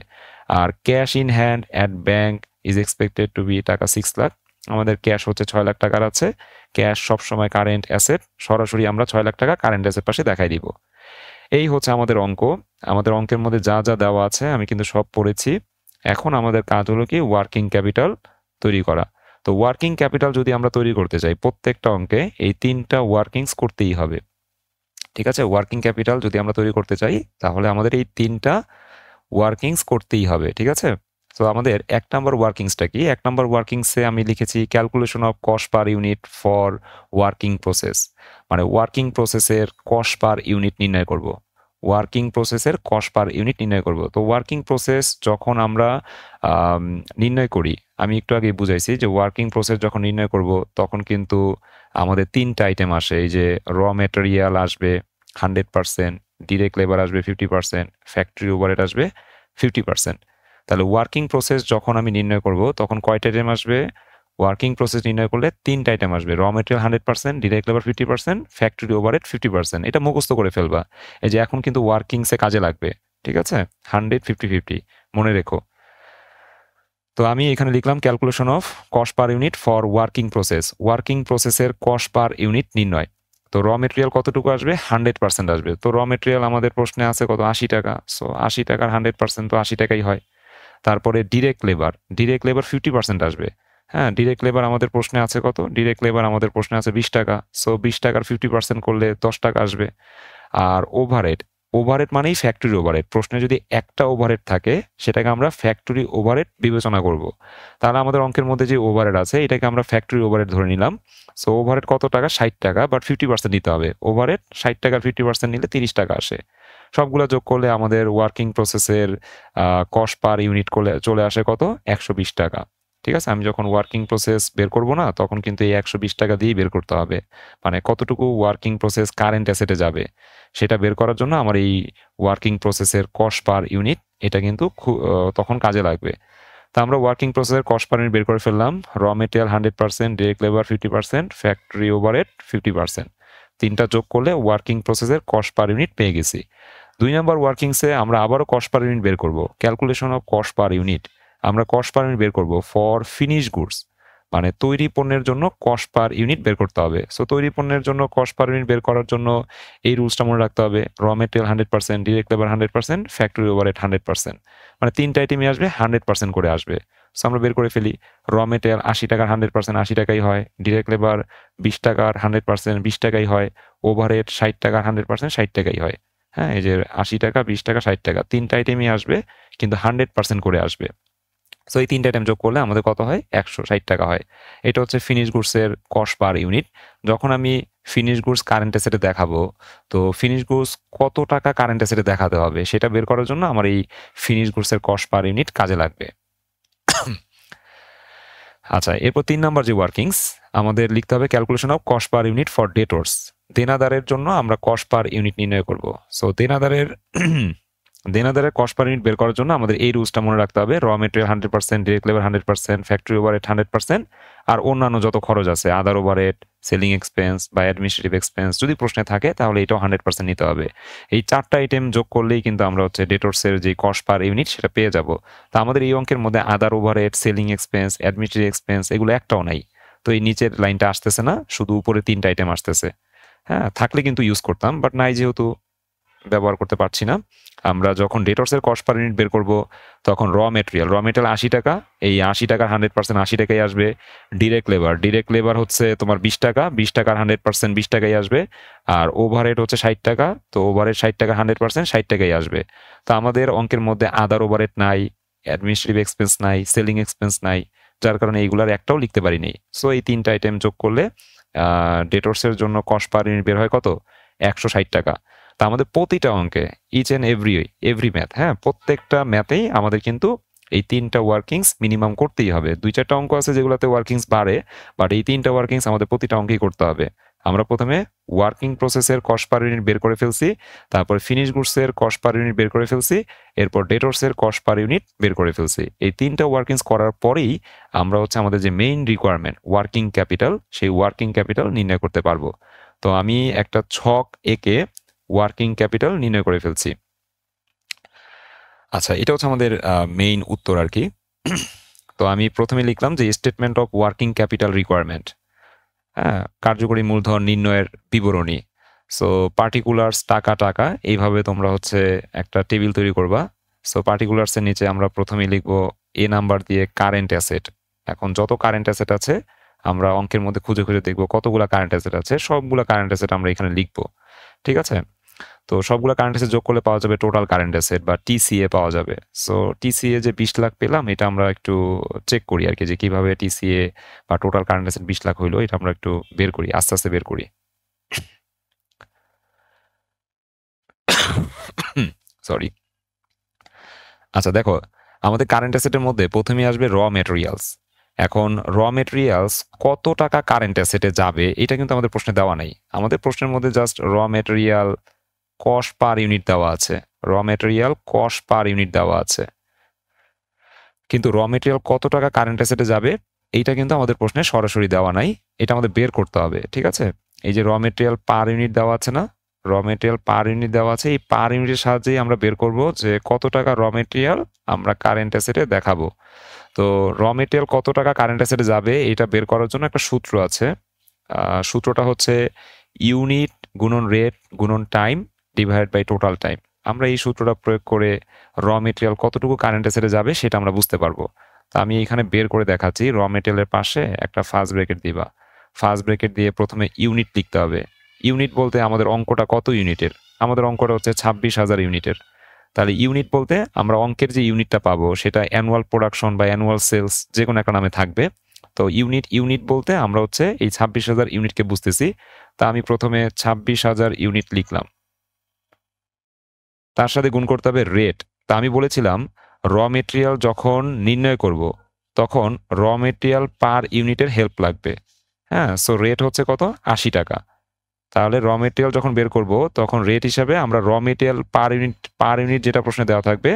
আর cash in hand at bank is expected to be টাকা সিক্স লাখ আমাদের ক্যাশ হচ্ছে ছয় লাখ টাকার আছে ক্যাশ সবসময় কারেন্ট অ্যাসেট সরাসরি আমরা ছয় লাখ টাকা কারেন্ট অ্যাসেট পাশে দেখাই দিব এই হচ্ছে আমাদের অঙ্ক আমাদের অঙ্কের মধ্যে যা যা দেওয়া আছে আমি কিন্তু সব পড়েছি এখন আমাদের কাজ হলো কি ওয়ার্কিং ক্যাপিটাল তৈরি করা তো ওয়ার্কিং ক্যাপিটাল যদি আমরা তৈরি করতে চাই প্রত্যেকটা অঙ্কে এই তিনটা ওয়ার্কিংস করতেই হবে ঠিক আছে ওয়ার্কিং ক্যাপিটাল যদি আমরা তৈরি করতে চাই তাহলে আমাদের এই তিনটা ওয়ার্কিংস করতেই হবে ঠিক আছে তো আমাদের এক নাম্বার ওয়ার্কিংসটা কি এক নাম্বার ওয়ার্কিংসে আমি লিখেছি calculation of cost per unit for working process মানে ওয়ার্কিং প্রসেসের কস পার ইউনিট নির্ণয় করব। ওয়ার্কিং প্রসেসের কস পার ইউনিট নির্ণয় করব তো ওয়ার্কিং প্রসেস যখন আমরা নির্ণয় করি আমি একটু আগে বুঝাইছি যে ওয়ার্কিং প্রসেস যখন নির্ণয় করব তখন কিন্তু আমাদের তিনটা আইটেম আসে এই যে র মেটেরিয়াল আসবে হান্ড্রেড পার্সেন্ট ডিরেক্ট লেবার আসবে ফিফটি পার্সেন্ট ফ্যাক্টরি ওভারেট আসবে ফিফটি পার্সেন্ট তাহলে ওয়ার্কিং প্রসেস যখন আমি নির্ণয় করব তখন কয়টা আইটেম আসবে ওয়ার্কিং প্রসেস নির্ণয় করলে তিনটা আইটেম আসবে raw material hundred percent direct labour fifty percent factory overhead fifty percent এটা মুখস্থ করে ফেলবা এই যে এখন কিন্তু ওয়ার্কিংসে কাজে লাগবে ঠিক আছে হান্ড্রেড ফিফটি ফিফটি মনে রেখো তো আমি এখানে লিখলাম calculation of cost per unit for working process working প্রসেসের কস্ট পার ইউনিট নির্ণয় তো র মেটেরিয়াল কতটুকু আসবে হান্ড্রেড পার্সেন্ট আসবে তো র মেটেরিয়াল আমাদের প্রশ্নে আছে কত আশি টাকা সো আশি টাকার হান্ড্রেড পার্সেন্ট তো আশি টাকাই হয় তারপরে direct labour direct labour fifty percent আসবে হ্যাঁ ডিরেক্ট লেবার আমাদের প্রশ্নে আছে কত ডিরেক্ট লেবার আমাদের প্রশ্নে আছে বিশ টাকা সো বিশ টাকার ফিফটি পার্সেন্ট করলে দশ টাকা আসবে আর ওভারহেড ওভারহেড মানেই ফ্যাক্টরি ওভারহেড প্রশ্নে যদি একটা ওভারহেড থাকে সেটাকে আমরা ফ্যাক্টরি ওভারহেড বিবেচনা করব তাহলে আমাদের অঙ্কের মধ্যে যে ওভারহেড আছে এটাকে আমরা ফ্যাক্টরি ওভারহেড ধরে নিলাম সো ওভারহেড কত টাকা ষাট টাকা বাট ফিফটি পার্সেন্ট নিতে হবে ওভারহেড ষাট টাকার ফিফটি পার্সেন্ট নিলে তিরিশ টাকা আসে সবগুলো যোগ করলে আমাদের ওয়ার্কিং প্রসেসের কস্ট পার ইউনিট করলে চলে আসে কত একশো বিশ টাকা ঠিক আছে আমি যখন ওয়ার্কিং প্রসেস বের করব না তখন কিন্তু এই একশো বিশ টাকা দিয়েই বের করতে হবে মানে কতটুকু ওয়ার্কিং প্রসেস কারেন্ট অ্যাসেটে যাবে সেটা বের করার জন্য আমার এই ওয়ার্কিং প্রসেসের কস্ট পার ইউনিট এটা কিন্তু তখন কাজে লাগবে তা আমরা ওয়ার্কিং প্রসেসের কস্ট পার ইউনিট বের করে ফেললাম raw material hundred percent direct labour fifty percent factory overhead fifty percent তিনটা যোগ করলে ওয়ার্কিং প্রসেসের কস্ট পার ইউনিট পেয়ে গেছি দুই নম্বর ওয়ার্কিংসে আমরা আবারও কস্ট পার ইউনিট বের করব calculation of cost per unit আমরা কস্ট পার ইউনিট বের করব ফর ফিনিশ গুডস মানে তৈরি পণ্যের জন্য কস্ট পার ইউনিট বের করতে হবে সো তৈরি পণ্যের জন্য কস্ট পার ইউনিট বের করার জন্য এই রুলসটা মনে রাখতে হবে raw material hundred percent direct labour hundred percent factory overhead hundred percent মানে তিনটা আইটেমে আসবে হান্ড্রেড পার্সেন্ট করে আসবে সো আমরা বের করে ফেলি র মেটেরিয়াল আশি টাকার হান্ড্রেড পার্সেন্ট আশি টাকাই হয় ডিরেক্ট লেবার বিশ টাকার হান্ড্রেড পার্সেন্ট বিশ টাকাই হয় ওভার এট ষাট টাকার হান্ড্রেড পার্সেন্ট ষাট টাকাই হয় হ্যাঁ এই যে আশি টাকা বিশ টাকা ষাট টাকা তিনটা আইটেমই আসবে কিন্তু হান্ড্রেড পার্সেন্ট করে আসবে সো এই তিনটা আইটেম যোগ করলে আমাদের কত হয় একশো ষাট টাকা হয় এটা হচ্ছে ফিনিশ গুডসের কস্ট পার ইউনিট যখন আমি ফিনিশ গুডস কারেন্ট এসেটে দেখাবো তো ফিনিশ গুডস কত টাকা কারেন্ট এসেটে দেখাতে হবে সেটা বের করার জন্য আমার এই ফিনিশ গুডসের কস্ট পার ইউনিট কাজে লাগবে আচ্ছা এরপর তিন নাম্বার যে ওয়ার্কিংস আমাদের লিখতে হবে calculation of cost per unit for debtors দেনাদারের জন্য আমরা কস্ট পার ইউনিট নির্ণয় করব সো দেনাদারের দেনাদারের কস্ট পার ইউনিট বের করার জন্য আমাদের এই রুলসটা মনে রাখতে হবে raw material hundred percent direct labour hundred percent factory overhead hundred percent আর অন্যান্য যত খরচ আছে আদার এট সেলিং এক্সপেন্স বা অ্যাডমিনিস্ট্রেটিভ এক্সপেন্স যদি প্রশ্নে থাকে তাহলে এটাও হান্ড্রেড পার্সেন্ট নিতে হবে এই চারটা আইটেম যোগ করলেই কিন্তু আমরা হচ্ছে ডেটোর্সের যে কস্ট পার ইউনিট সেটা পেয়ে যাব তা আমাদের এই অঙ্কের মধ্যে আদার এট সেলিং এক্সপেন্স অ্যাডমিনিস্ট্রেটিভ এক্সপেন্স এগুলো একটাও নাই তো এই নিচের লাইনটা আসতেছে না শুধু উপরে তিনটা আইটেম আসতেছে হ্যাঁ থাকলে কিন্তু ইউজ করতাম বাট নাই যেহেতু ব্যবহার করতে পারছি না আমরা যখন ডেটর্সের কস্ট পার ইউনিট বের করব তখন র মেটেরিয়াল র মেটেরিয়াল আশি টাকা এই আশি টাকার হান্ড্রেড পার্সেন্ট আশি টাকাই আসবে ডিরেক্ট লেবার ডিরেক্ট লেবার হচ্ছে তোমার বিশ টাকা বিশ টাকার হান্ড্রেড পার্সেন্ট বিশ টাকাই আসবে আর ওভারহেড হচ্ছে ষাট টাকা তো ওভারহেড ষাট টাকা হান্ড্রেড পার্সেন্ট ষাট টাকাই আসবে তো আমাদের অঙ্কের মধ্যে আদার ওভারহেড নাই অ্যাডমিনিস্ট্রেটিভ এক্সপেন্স নাই সেলিং এক্সপেন্স নাই যার কারণে এইগুলার একটাও লিখতে পারিনি সো এই তিনটা আইটেম যোগ করলে ডেটোর্সের জন্য কস্ট পার ইউনিট বের হয় কত একশো ষাট টাকা তা আমাদের প্রতিটা অঙ্কে each and every every math হ্যাঁ প্রত্যেকটা ম্যাথেই আমাদের কিন্তু এই তিনটা ওয়ার্কিংস মিনিমাম করতেই হবে দুই চারটা অঙ্ক আছে যেগুলোতে ওয়ার্কিংস বাড়ে বাট এই তিনটা ওয়ার্কিংস আমাদের প্রতিটা অঙ্কেই করতে হবে আমরা প্রথমে ওয়ার্কিং প্রসেসের কস্ট পার ইউনিট বের করে ফেলছি তারপর ফিনিশ গুডসের কস্ট পার ইউনিট বের করে ফেলছি এরপর ডেটর্সের কস্ট পার ইউনিট বের করে ফেলছি এই তিনটা ওয়ার্কিংস করার পরেই আমরা হচ্ছে আমাদের যে মেইন রিকোয়ারমেন্ট ওয়ার্কিং ক্যাপিটাল সেই ওয়ার্কিং ক্যাপিটাল নির্ণয় করতে পারবো তো আমি একটা ছক একে ওয়ার্কিং ক্যাপিটাল নির্ণয় করে ফেলছি আচ্ছা এটা হচ্ছে আমাদের মেইন উত্তর আর কি তো আমি প্রথমে লিখলাম যে statement of working capital requirement হ্যাঁ কার্যকরী মূলধন নির্ণয়ের বিবরণী সো পার্টিকুলার্স টাকা টাকা এইভাবে তোমরা হচ্ছে একটা টেবিল তৈরি করবা সো পার্টিকুলার্সের নিচে আমরা প্রথমে লিখব এ নাম্বার দিয়ে কারেন্ট অ্যাসেট এখন যত কারেন্ট অ্যাসেট আছে আমরা অঙ্কের মধ্যে খুঁজে খুঁজে দেখব কতগুলো কারেন্ট অ্যাসেট আছে সবগুলো কারেন্ট অ্যাসেট আমরা এখানে লিখব ঠিক আছে তো সবগুলো কারেন্ট এসে যোগ করলে পাওয়া যাবে টোটাল কারেন্ট এসেট বা টিসিএ পাওয়া যাবে সো টিসিএ যে বিশ লাখ পেলাম এটা আমরা একটু চেক করি আর কি যে কীভাবে টিসিএ বা টোটাল কারেন্ট এসেট বিশ লাখ হইলো এটা আমরা একটু বের করি আস্তে আস্তে বের করি সরি আচ্ছা দেখো আমাদের কারেন্ট অ্যাসেটের মধ্যে প্রথমে আসবে র মেটেরিয়ালস এখন র মেটেরিয়ালস কত টাকা কারেন্ট অ্যাসেটে যাবে এটা কিন্তু আমাদের প্রশ্নে দেওয়া নেই আমাদের প্রশ্নের মধ্যে জাস্ট র মেটেরিয়াল কস্ট পার ইউনিট দেওয়া আছে র মেটেরিয়াল কস্ট পার ইউনিট দেওয়া আছে কিন্তু র মেটেরিয়াল কত টাকা কারেন্ট অ্যাসেটে যাবে এইটা কিন্তু আমাদের প্রশ্নে সরাসরি দেওয়া নাই এটা আমাদের বের করতে হবে ঠিক আছে এই যে র মেটেরিয়াল পার ইউনিট দেওয়া আছে না র মেটেরিয়াল পার ইউনিট দেওয়া আছে এই পার ইউনিটের সাহায্যেই আমরা বের করব যে কত টাকা র মেটেরিয়াল আমরা কারেন্ট অ্যাসেটে দেখাবো তো র মেটেরিয়াল কত টাকা কারেন্ট অ্যাসেটে যাবে এটা বের করার জন্য একটা সূত্র আছে সূত্রটা হচ্ছে ইউনিট গুণন রেট গুণন time divide by total time আমরা এই সূত্রটা প্রয়োগ করে র মেটেরিয়াল কতটুকু কারেন্টে সেরে যাবে সেটা আমরা বুঝতে পারবো তো আমি এখানে বের করে দেখাচ্ছি র মেটেরিয়ালের পাশে একটা ফার্স্ট ব্রেকেট দিবা ফার্স্ট ব্রেকেট দিয়ে প্রথমে ইউনিট লিখতে হবে ইউনিট বলতে আমাদের অঙ্কটা কত ইউনিটের আমাদের অঙ্কটা হচ্ছে ছাব্বিশ হাজার ইউনিটের তাহলে ইউনিট বলতে আমরা অঙ্কের যে ইউনিটটা পাবো সেটা অ্যানুয়াল প্রোডাকশন বা অ্যানুয়াল সেলস যে কোনো একটা নামে থাকবে তো ইউনিট ইউনিট বলতে আমরা হচ্ছে এই ছাব্বিশ হাজার ইউনিটকে বুঝতেছি তা আমি প্রথমে ছাব্বিশ হাজার ইউনিট লিখলাম তার সাথে গুণ করতে হবে রেট তা আমি বলেছিলাম র মেটেরিয়াল যখন নির্ণয় করব তখন র মেটেরিয়াল পার ইউনিটের হেল্প লাগবে হ্যাঁ সো রেট হচ্ছে কত আশি টাকা তাহলে র মেটেরিয়াল যখন বের করব তখন রেট হিসাবে আমরা raw material per unit per unit যেটা প্রশ্নে দেওয়া থাকবে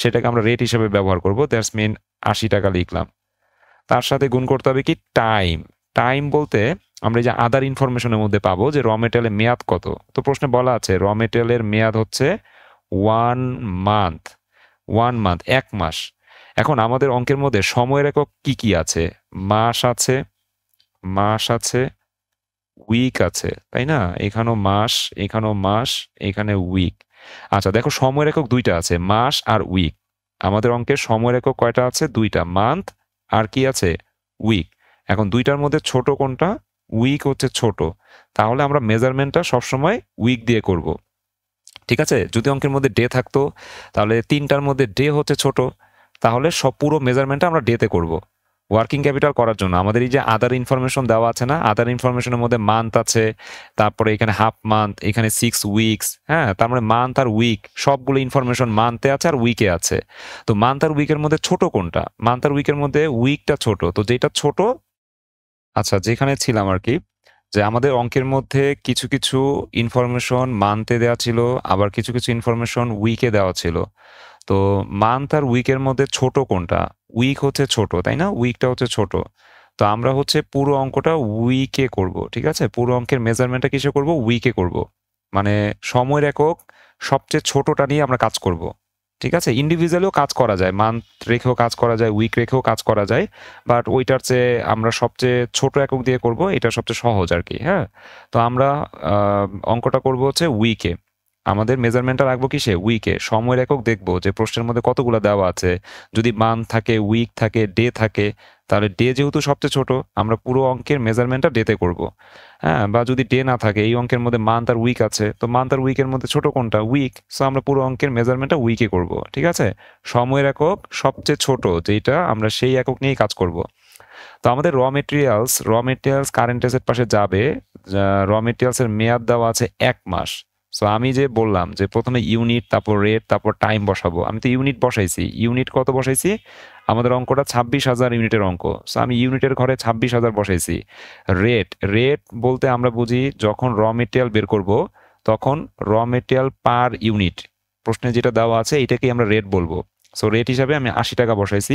সেটাকে আমরা রেট হিসাবে ব্যবহার করব দ্যাটস মিন আশি টাকা লিখলাম তার সাথে গুণ করতে হবে কি টাইম টাইম বলতে আমরা যে আদার ইনফরমেশনের মধ্যে পাবো যে র মেটেরিয়ালের মেয়াদ কত তো প্রশ্নে বলা আছে র মেটেরিয়ালের মেয়াদ হচ্ছে ওয়ান মান্থ ওয়ান মান্থ এক মাস এখন আমাদের অঙ্কের মধ্যে সময়ের একক কি কি আছে মাস আছে মাস আছে উইক আছে তাই না এখানেও মাস এখানেও মাস এখানে উইক আচ্ছা দেখো সময়ের একক দুইটা আছে মাস আর উইক আমাদের অঙ্কের সময়ের একক কয়টা আছে দুইটা মান্থ আর কি আছে উইক এখন দুইটার মধ্যে ছোট কোনটা উইক হচ্ছে ছোট তাহলে আমরা মেজারমেন্টটা সবসময় উইক দিয়ে করব ঠিক আছে যদি অঙ্কের মধ্যে ডে থাকতো তাহলে তিনটার মধ্যে ডে হচ্ছে ছোট তাহলে সব পুরো মেজারমেন্টটা আমরা ডেতে করব ওয়ার্কিং ক্যাপিটাল করার জন্য আমাদের এই যে আদার ইনফরমেশন দেওয়া আছে না আদার ইনফরমেশনের মধ্যে মান্থ আছে তারপরে এখানে হাফ মান্থ এখানে সিক্স উইকস হ্যাঁ তার মানে মান্থ আর উইক সবগুলো ইনফরমেশন মান্থে আছে আর উইকে আছে তো মান্থ আর উইকের মধ্যে ছোট কোনটা মান্থ আর উইকের মধ্যে উইকটা ছোট তো যেটা ছোট আচ্ছা যেখানে ছিলাম আর কি যে আমাদের অঙ্কের মধ্যে কিছু কিছু ইনফরমেশন মানতে দেওয়া ছিল আবার কিছু কিছু ইনফরমেশন উইকে দেওয়া ছিল তো মান্থ আর উইকের মধ্যে ছোট কোনটা উইক হচ্ছে ছোট তাই না উইকটা হচ্ছে ছোট তো আমরা হচ্ছে পুরো অঙ্কটা উইকে করব ঠিক আছে পুরো অঙ্কের মেজারমেন্টটা কিসে করব উইকে করব মানে সময়ের একক সবচেয়ে ছোটটা নিয়ে আমরা কাজ করব ঠিক আছে ইন্ডিভিজুয়ালও কাজ করা যায় মান্থ রেখেও কাজ করা যায় উইক রেখেও কাজ করা যায় বাট ওইটার চেয়ে আমরা সবচেয়ে ছোট একক দিয়ে করব এটা সবচেয়ে সহজ আর কি হ্যাঁ তো আমরা অঙ্কটা করব হচ্ছে উইকে আমাদের মেজারমেন্টটা রাখবো কিসে উইকে সময়ের একক দেখবো যে প্রশ্নের মধ্যে কতগুলো দেওয়া আছে যদি মান্থ থাকে উইক থাকে ডে থাকে তাহলে ডে যেহেতু সবচেয়ে ছোট আমরা পুরো অঙ্কের মেজারমেন্টটা ডেতে করব হ্যাঁ বা যদি ডে না থাকে এই অঙ্কের মধ্যে মান্থ আর উইক আছে তো মান্থ আর উইকের মধ্যে ছোট কোনটা উইক সো আমরা পুরো অঙ্কের মেজারমেন্টটা উইকে করব ঠিক আছে সময়ের একক সবচেয়ে ছোট যেটা আমরা সেই একক নিয়েই কাজ করব তো আমাদের raw materials raw materials current এসের পাশে যাবে র মেটেরিয়ালসের মেয়াদ দেওয়া আছে এক মাস সো আমি যে বললাম যে প্রথমে ইউনিট তারপর রেট তারপর টাইম বসাবো আমি তো ইউনিট বসাইছি ইউনিট কত বসাইছি আমাদের অঙ্কটা ছাব্বিশ হাজার ইউনিটের অঙ্ক সো আমি ইউনিটের ঘরে ছাব্বিশ হাজার বসাইছি রেট রেট বলতে আমরা বুঝি যখন র মেটেরিয়াল বের করব তখন র মেটেরিয়াল পার ইউনিট প্রশ্নে যেটা দেওয়া আছে এটাকেই আমরা রেট বলবো সো রেট হিসাবে আমি আশি টাকা বসাইছি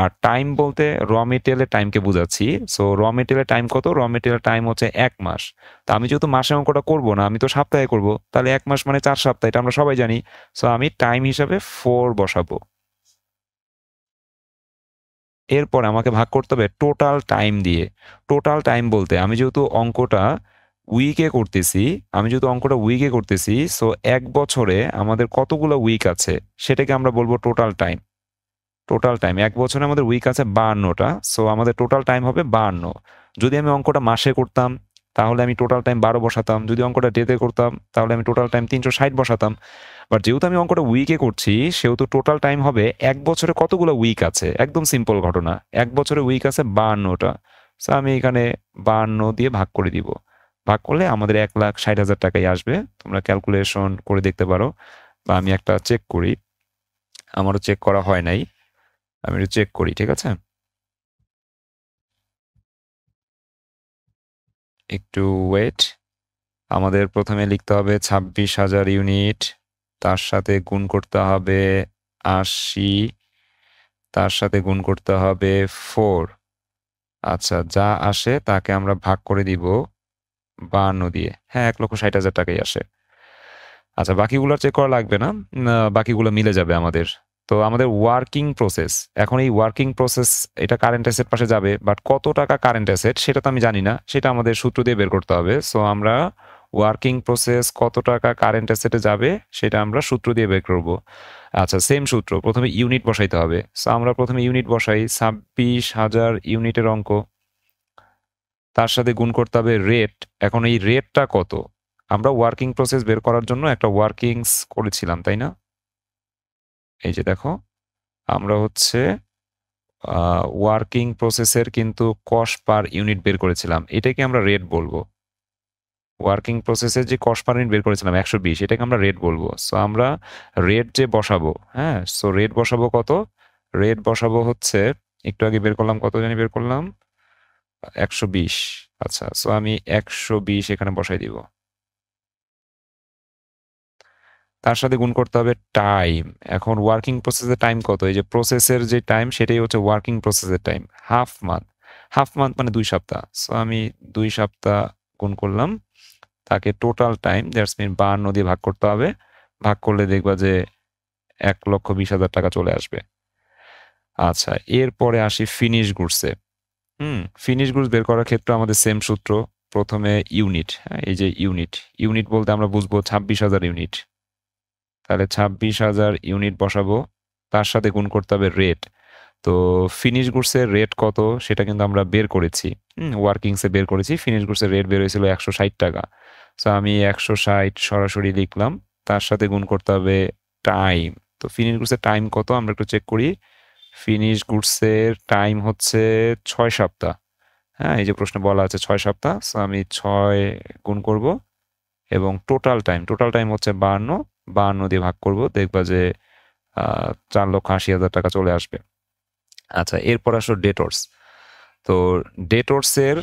আর টাইম বলতে র মেটেরিয়ালের টাইমকে বোঝাচ্ছি সো র মেটেরিয়ালের টাইম কত র মেটেরিয়ালের টাইম হচ্ছে এক মাস তো আমি যেহেতু মাসে অঙ্কটা করবো না আমি তো সপ্তাহে করব তাহলে এক মাস মানে চার সপ্তাহ এটা আমরা সবাই জানি সো আমি টাইম হিসাবে ফোর বসাবো এরপর আমাকে ভাগ করতে হবে টোটাল টাইম দিয়ে টোটাল টাইম বলতে আমি যেহেতু অঙ্কটা উইকে করতেছি আমি যেহেতু অঙ্কটা উইকে করতেছি সো এক বছরে আমাদের কতগুলো উইক আছে সেটাকে আমরা বলবো টোটাল টাইম টোটাল টাইম এক বছরে আমাদের উইক আছে বাহান্নটা সো আমাদের টোটাল টাইম হবে বাহান্ন যদি আমি অঙ্কটা মাসে করতাম তাহলে আমি টোটাল টাইম বারো বসাতাম যদি অঙ্কটা ডেতে করতাম তাহলে আমি টোটাল টাইম তিনশো ষাট বসাতাম বাট যেহেতু আমি অঙ্কটা উইকে করছি সেহেতু টোটাল টাইম হবে এক বছরে কতগুলো উইক আছে একদম সিম্পল ঘটনা এক বছরে উইক আছে বাহান্নটা সো আমি এখানে বাহান্ন দিয়ে ভাগ করে দিব ভাগ করলে আমাদের এক লাখ ষাট হাজার টাকাই আসবে তোমরা ক্যালকুলেশন করে দেখতে পারো বা আমি একটা চেক করি আমারও চেক করা হয় নাই আমি একটু চেক করি ঠিক আছে একটু ওয়েট আমাদের প্রথমে লিখতে হবে ছাব্বিশ হাজার ইউনিট তার সাথে গুণ করতে হবে আশি তার সাথে গুণ করতে হবে ফোর আচ্ছা যা আসে তাকে আমরা ভাগ করে দিব বান্ন দিয়ে হ্যাঁ এক লক্ষ ষাট হাজার টাকাই আসে আচ্ছা বাকিগুলোর চেক করা লাগবে না বাকিগুলো মিলে যাবে আমাদের তো আমাদের ওয়ার্কিং প্রসেস এখন এই ওয়ার্কিং প্রসেস এটা কারেন্ট অ্যাসেট পাশে যাবে বাট কত টাকা কারেন্ট অ্যাসেট সেটা তো আমি জানি না সেটা আমাদের সূত্র দিয়ে বের করতে হবে সো আমরা ওয়ার্কিং প্রসেস কত টাকা কারেন্ট অ্যাসেটে যাবে সেটা আমরা সূত্র দিয়ে বের করব আচ্ছা সেম সূত্র প্রথমে ইউনিট বসাইতে হবে সো আমরা প্রথমে ইউনিট বসাই ছাব্বিশ হাজার ইউনিটের অঙ্ক তার সাথে গুণ করতে হবে রেট এখন এই রেটটা কত আমরা ওয়ার্কিং প্রসেস বের করার জন্য একটা ওয়ার্কিংস করেছিলাম তাই না এই যে দেখো আমরা হচ্ছে ওয়ার্কিং প্রসেসের কিন্তু কস্ট পার ইউনিট বের করেছিলাম এটাকে আমরা রেট বলবো ওয়ার্কিং প্রসেসের যে কস্ট পার ইউনিট বের করেছিলাম একশো বিশ এটাকে আমরা রেট বলবো সো আমরা রেট যে বসাবো হ্যাঁ সো রেট বসাবো কত রেট বসাবো হচ্ছে একটু আগে বের করলাম কত জানি বের করলাম একশো বিশ আচ্ছা সো আমি একশো বিশ এখানে বসাই দিব তার সাথে গুণ করতে হবে টাইম এখন ওয়ার্কিং প্রসেসের টাইম কত এই যে প্রসেসের যে টাইম সেটাই হচ্ছে ওয়ার্কিং প্রসেসের time half month half month মানে দুই সপ্তাহ সো আমি দুই সপ্তাহ গুণ করলাম তাকে টোটাল টাইম দ্যাটস মিন বাহান্ন দিয়ে ভাগ করতে হবে ভাগ করলে দেখবা যে এক লক্ষ বিশ হাজার টাকা চলে আসবে আচ্ছা এরপরে আসি ফিনিশ গুডসে হুম ফিনিশ গুডস বের করার ক্ষেত্রে আমাদের সেম সূত্র প্রথমে ইউনিট হ্যাঁ এই যে ইউনিট ইউনিট বলতে আমরা বুঝবো ছাব্বিশ হাজার ইউনিট তাহলে ছাব্বিশ হাজার ইউনিট বসাবো তার সাথে গুণ করতে হবে রেট তো ফিনিশ গুডসের রেট কত সেটা কিন্তু আমরা বের করেছি ওয়ার্কিংসে বের করেছি ফিনিশ গুডসের রেট বের হয়েছিল একশো ষাট টাকা সো আমি একশো ষাট সরাসরি লিখলাম তার সাথে গুণ করতে হবে টাইম তো ফিনিশ গুডসের টাইম কত আমরা একটু চেক করি ফিনিশ গুডসের টাইম হচ্ছে ছয় সপ্তাহ হ্যাঁ এই যে প্রশ্ন বলা আছে ছয় সপ্তাহ সো আমি ছয় গুণ করব এবং টোটাল টাইম টোটাল টাইম হচ্ছে বান্ন বাহান্ন দিয়ে ভাগ করব দেখবা যে চার লক্ষ আশি হাজার টাকা চলে আসবে আচ্ছা এরপর আসো ডেটর্স তো ডেটর্সের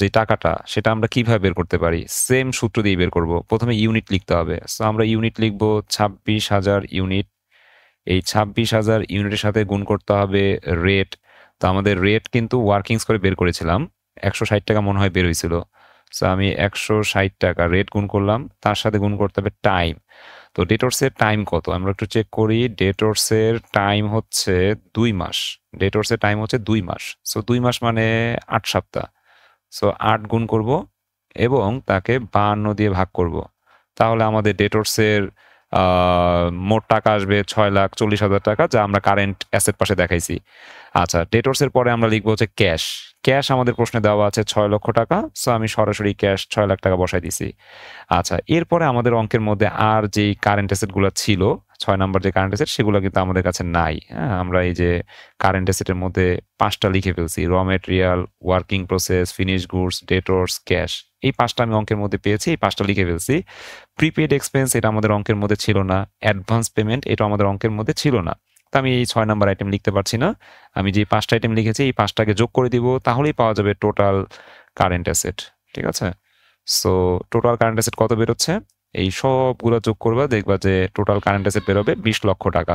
যে টাকাটা সেটা আমরা কিভাবে বের করতে পারি সেম সূত্র দিয়ে বের করব প্রথমে ইউনিট লিখতে হবে সো আমরা ইউনিট লিখব ছাব্বিশ হাজার ইউনিট এই ছাব্বিশ হাজার ইউনিটের সাথে গুণ করতে হবে রেট তো আমাদের রেট কিন্তু ওয়ার্কিংস করে বের করেছিলাম একশো ষাট টাকা মনে হয় বের হয়েছিল সো আমি একশো ষাট টাকা রেট গুণ করলাম তার সাথে গুণ করতে হবে টাইম তো ডেটোর্সের টাইম কত আমরা একটু চেক করি ডেটোর্সের টাইম হচ্ছে দুই মাস ডেটোর্সের টাইম হচ্ছে দুই মাস সো দুই মাস মানে আট সপ্তাহ সো আট গুণ করব এবং তাকে বান্ন দিয়ে ভাগ করব তাহলে আমাদের ডেটোর্সের মোট টাকা আসবে ছয় লাখ চল্লিশ হাজার টাকা যা আমরা কারেন্ট অ্যাসেট পাশে দেখাইছি আচ্ছা এর পরে আমরা লিখবো হচ্ছে ক্যাশ ক্যাশ আমাদের প্রশ্নে দেওয়া আছে ছয় লক্ষ টাকা সো আমি সরাসরি ক্যাশ ছয় লাখ টাকা বসাই দিছি আচ্ছা এরপরে আমাদের অঙ্কের মধ্যে আর যেই কারেন্ট অ্যাসেটগুলো ছিল ছয় নম্বর যে কারেন্ট অ্যাসেট সেগুলো কিন্তু আমাদের কাছে নাই হ্যাঁ আমরা এই যে কারেন্ট অ্যাসেটের মধ্যে পাঁচটা লিখে ফেলছি raw material working process finish goods debtors cash এই পাঁচটা আমি অঙ্কের মধ্যে পেয়েছি এই পাঁচটা লিখে ফেলছি প্রিপেড এক্সপেন্স এটা আমাদের অঙ্কের মধ্যে ছিল না অ্যাডভান্স পেমেন্ট এটা আমাদের অঙ্কের মধ্যে ছিল না তো আমি এই ছয় নম্বর আইটেম লিখতে পারছি না আমি যে পাঁচটা আইটেম লিখেছি এই পাঁচটাকে যোগ করে দিব তাহলেই পাওয়া যাবে টোটাল কারেন্ট অ্যাসেট ঠিক আছে সো টোটাল কারেন্ট অ্যাসেট কত বেরোচ্ছে এই সবগুলো যোগ করবে দেখবা যে টোটাল কারেন্ট অ্যাসেট বেরোবে বিশ লক্ষ টাকা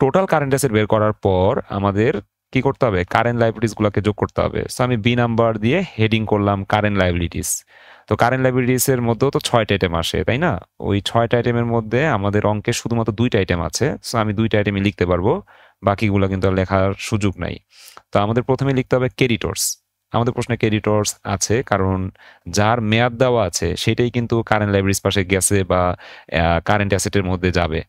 টোটাল কারেন্ট অ্যাসেট বের করার পর আমাদের কি করতে হবে কারেন্ট লাইবিলিটিসগুলোকে যোগ করতে হবে সো আমি বি নাম্বার দিয়ে হেডিং করলাম কারেন্ট লাইবিলিটিস তো কারেন্ট লাইবিলিটিসের মধ্যেও তো ছয়টা আইটেম আসে তাই না ওই ছয়টা আইটেমের মধ্যে আমাদের অঙ্কে শুধুমাত্র দুইটা আইটেম আছে সো আমি দুইটা আইটেমই লিখতে পারবো বাকিগুলো কিন্তু লেখার সুযোগ নাই তো আমাদের প্রথমে লিখতে হবে কেরিটোর্স আমাদের প্রশ্নে ক্রেডিটর্স আছে কারণ যার মেয়াদ দেওয়া আছে সেটাই কিন্তু কারেন্ট লাইব্রেরির পাশে গেছে বা কারেন্ট অ্যাসেটের মধ্যে যাবে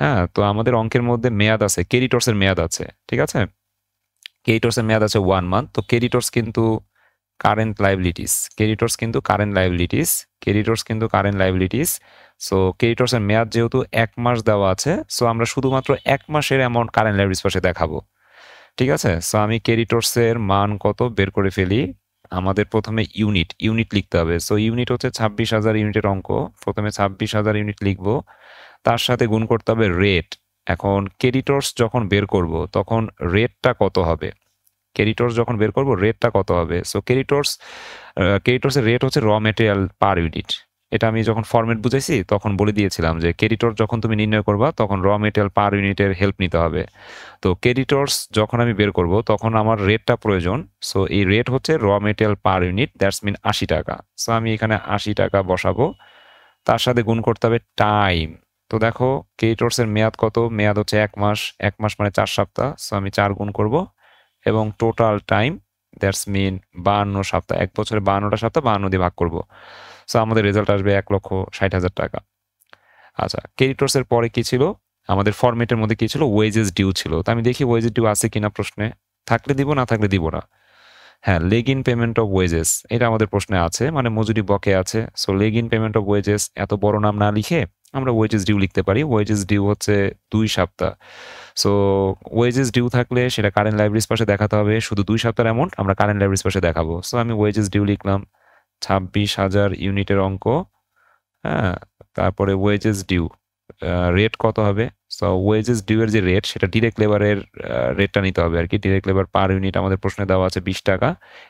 হ্যাঁ তো আমাদের অঙ্কের মধ্যে মেয়াদ আছে ক্রেডিটর্সের মেয়াদ আছে ঠিক আছে ক্রেডিটর্সের মেয়াদ আছে ওয়ান মান্থ তো ক্রেডিটর্স কিন্তু কারেন্ট লাইবিলিটিস ক্রেডিটর্স কিন্তু কারেন্ট লাইবিলিটিস ক্রেডিটর্স কিন্তু কারেন্ট লাইবিলিটিস সো ক্রেডিটর্সের মেয়াদ যেহেতু এক মাস দেওয়া আছে সো আমরা শুধুমাত্র এক মাসের অ্যামাউন্ট কারেন্ট লাইব্রেরির পাশে দেখাবো ঠিক আছে সো আমি ক্যারিটোর্সের মান কত বের করে ফেলি আমাদের প্রথমে ইউনিট ইউনিট লিখতে হবে সো ইউনিট হচ্ছে ছাব্বিশ হাজার ইউনিটের অঙ্ক প্রথমে ছাব্বিশ হাজার ইউনিট লিখব তার সাথে গুণ করতে হবে রেট এখন ক্যারিটোর্স যখন বের করব তখন রেটটা কত হবে ক্যারিটোর্স যখন বের করব রেটটা কত হবে সো ক্যারিটোর্স ক্যারিটোর্সের রেট হচ্ছে র মেটেরিয়াল পার ইউনিট এটা আমি যখন ফর্মেট বুঝেছি তখন বলে দিয়েছিলাম যে ক্যারিটর যখন তুমি নির্ণয় করবা তখন র মেটেরিয়াল পার ইউনিটের হেল্প নিতে হবে তো ক্যারিটরস যখন আমি বের করব তখন আমার রেটটা প্রয়োজন সো এই রেট হচ্ছে raw material per unit that's mean আশি টাকা সো আমি এখানে আশি টাকা বসাবো তার সাথে গুণ করতে হবে টাইম তো দেখো ক্রেডিটর্সের মেয়াদ কত মেয়াদ হচ্ছে এক মাস এক মাস মানে চার সপ্তাহ সো আমি চার গুণ করব এবং টোটাল টাইম দ্যাটস মিন বাহান্ন সপ্তাহ এক বছরে বাহান্নটা সপ্তাহ বাহান্ন দিয়ে ভাগ করবো সো আমাদের রেজাল্ট আসবে এক লক্ষ ষাট হাজার টাকা আচ্ছা ক্রেডিটর্সের পরে কী ছিল আমাদের ফর্মেটের মধ্যে কি ছিল ওয়েজেস ডিউ ছিল তো আমি দেখি ওয়েজেস ডিউ আছে কিনা প্রশ্নে থাকলে দিব না থাকলে দিব না হ্যাঁ lag in payment of wages এটা আমাদের প্রশ্নে আছে মানে মজুরি বকে আছে so lag in payment of wages এত বড় নাম না লিখে আমরা ওয়েজেস ডিউ লিখতে পারি ওয়েজেস ডিউ হচ্ছে দুই সপ্তাহ সো ওয়েজেস ডিউ থাকলে সেটা কারেন্ট লাইব্রেরির পাশে দেখাতে হবে শুধু দুই সপ্তাহের অ্যামাউন্ট আমরা কারেন্ট লাইব্রেরির পাশে দেখাবো সো আমি ওয়েজেস ডিউ লিখলাম ছাব্বিশ হাজার ইউনিটের অঙ্ক হ্যাঁ তারপরে ওয়েজেস ডিউ রেট কত হবে সো ওয়েজেস ডিউ এর যে রেট সেটা ডিরেক্ট লেবারের রেটটা নিতে হবে আর কি ডিরেক্ট লেবার পার ইউনিট আমাদের প্রশ্নে দেওয়া আছে বিশ টাকা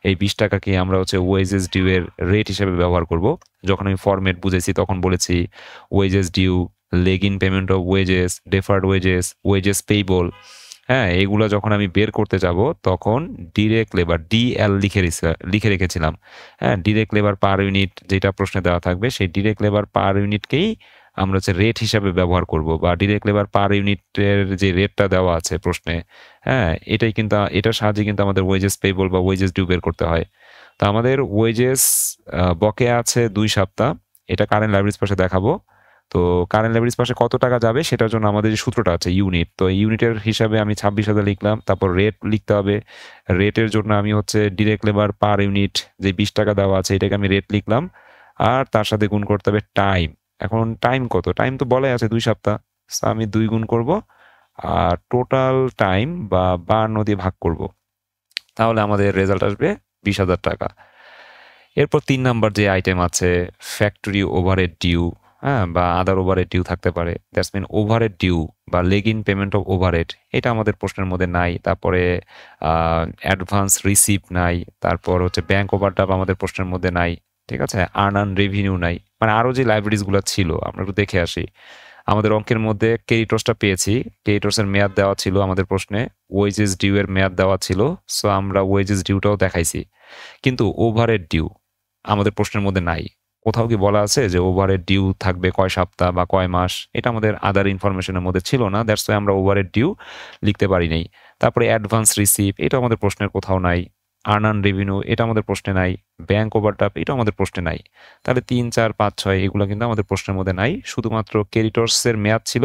এই বিশ টাকাকে আমরা হচ্ছে ওয়েজেস ডিউ এর রেট হিসেবে ব্যবহার করব যখন আমি ফর্মেট বুঝেছি তখন বলেছি wages due lag in payment of wages deferred wages wages payable হ্যাঁ এগুলো যখন আমি বের করতে যাব তখন ডিরেক্ট লেবার ডিএল লিখে লিখে রেখেছিলাম হ্যাঁ ডিরেক্ট লেবার পার ইউনিট যেটা প্রশ্নে দেওয়া থাকবে সেই ডিরেক্ট লেবার পার ইউনিটকেই আমরা হচ্ছে রেট হিসাবে ব্যবহার করব বা ডিরেক্ট লেবার পার ইউনিটের যে রেটটা দেওয়া আছে প্রশ্নে হ্যাঁ এটাই কিন্তু এটার সাহায্যে কিন্তু আমাদের ওয়েজেস পেবল বা ওয়েজেস ডিউ বের করতে হয় তো আমাদের ওয়েজেস বকে আছে দুই সপ্তাহ এটা কারেন্ট লাইব্রেরি পাশে দেখাবো তো কারেন্ট লাইব্রেরিজ পাশে কত টাকা যাবে সেটার জন্য আমাদের যে সূত্রটা আছে ইউনিট তো ইউনিটের হিসাবে আমি ছাব্বিশ হাজার লিখলাম তারপর রেট লিখতে হবে রেটের জন্য আমি হচ্ছে ডিরেক্ট লেবার পার ইউনিট যে বিশ টাকা দেওয়া আছে এটাকে আমি রেট লিখলাম আর তার সাথে গুণ করতে হবে টাইম এখন টাইম কত টাইম তো বলাই আছে দুই সপ্তাহ আমি দুই গুণ করব আর টোটাল টাইম বা বার দিয়ে ভাগ করব তাহলে আমাদের রেজাল্ট আসবে বিশ হাজার টাকা এরপর তিন নাম্বার যে আইটেম আছে ফ্যাক্টরি ওভারের ডিউ হ্যাঁ বা আদার ওভারের ডিউ থাকতে পারে দ্যাটস মিন ওভারের ডিউ বা lag in payment of overhead এটা আমাদের প্রশ্নের মধ্যে নাই তারপরে অ্যাডভান্স রিসিভ নাই তারপর হচ্ছে ওভার ওভারড্রাফ আমাদের প্রশ্নের মধ্যে নাই ঠিক আছে আর্ন আন রেভিনিউ নাই মানে আরও যে লাইব্রেরিজগুলো ছিল আমরা একটু দেখে আসি আমাদের অঙ্কের মধ্যে কেরিটসটা পেয়েছি কেরিটসের মেয়াদ দেওয়া ছিল আমাদের প্রশ্নে ওয়েজেস ডিউ এর মেয়াদ দেওয়া ছিল সো আমরা ওয়েজেস ডিউটাও দেখাইছি কিন্তু ওভারের ডিউ আমাদের প্রশ্নের মধ্যে নাই কোথাও কি বলা আছে যে ওভারের ডিউ থাকবে কয় সপ্তাহ বা কয় মাস এটা আমাদের আদার ইনফরমেশনের মধ্যে ছিল না দ্যাটস ওয়াই আমরা ওভারের ডিউ লিখতে পারি নাই তারপরে অ্যাডভান্স রিসিভ এটা আমাদের প্রশ্নের কোথাও নাই আর্ন রেভিনিউ এটা আমাদের প্রশ্নে নাই ব্যাংক ওভারটাপ এটা আমাদের প্রশ্নে নাই তাহলে তিন চার পাঁচ ছয় এগুলো কিন্তু আমাদের প্রশ্নের মধ্যে নাই শুধুমাত্র ক্যারিটর্সের মেয়াদ ছিল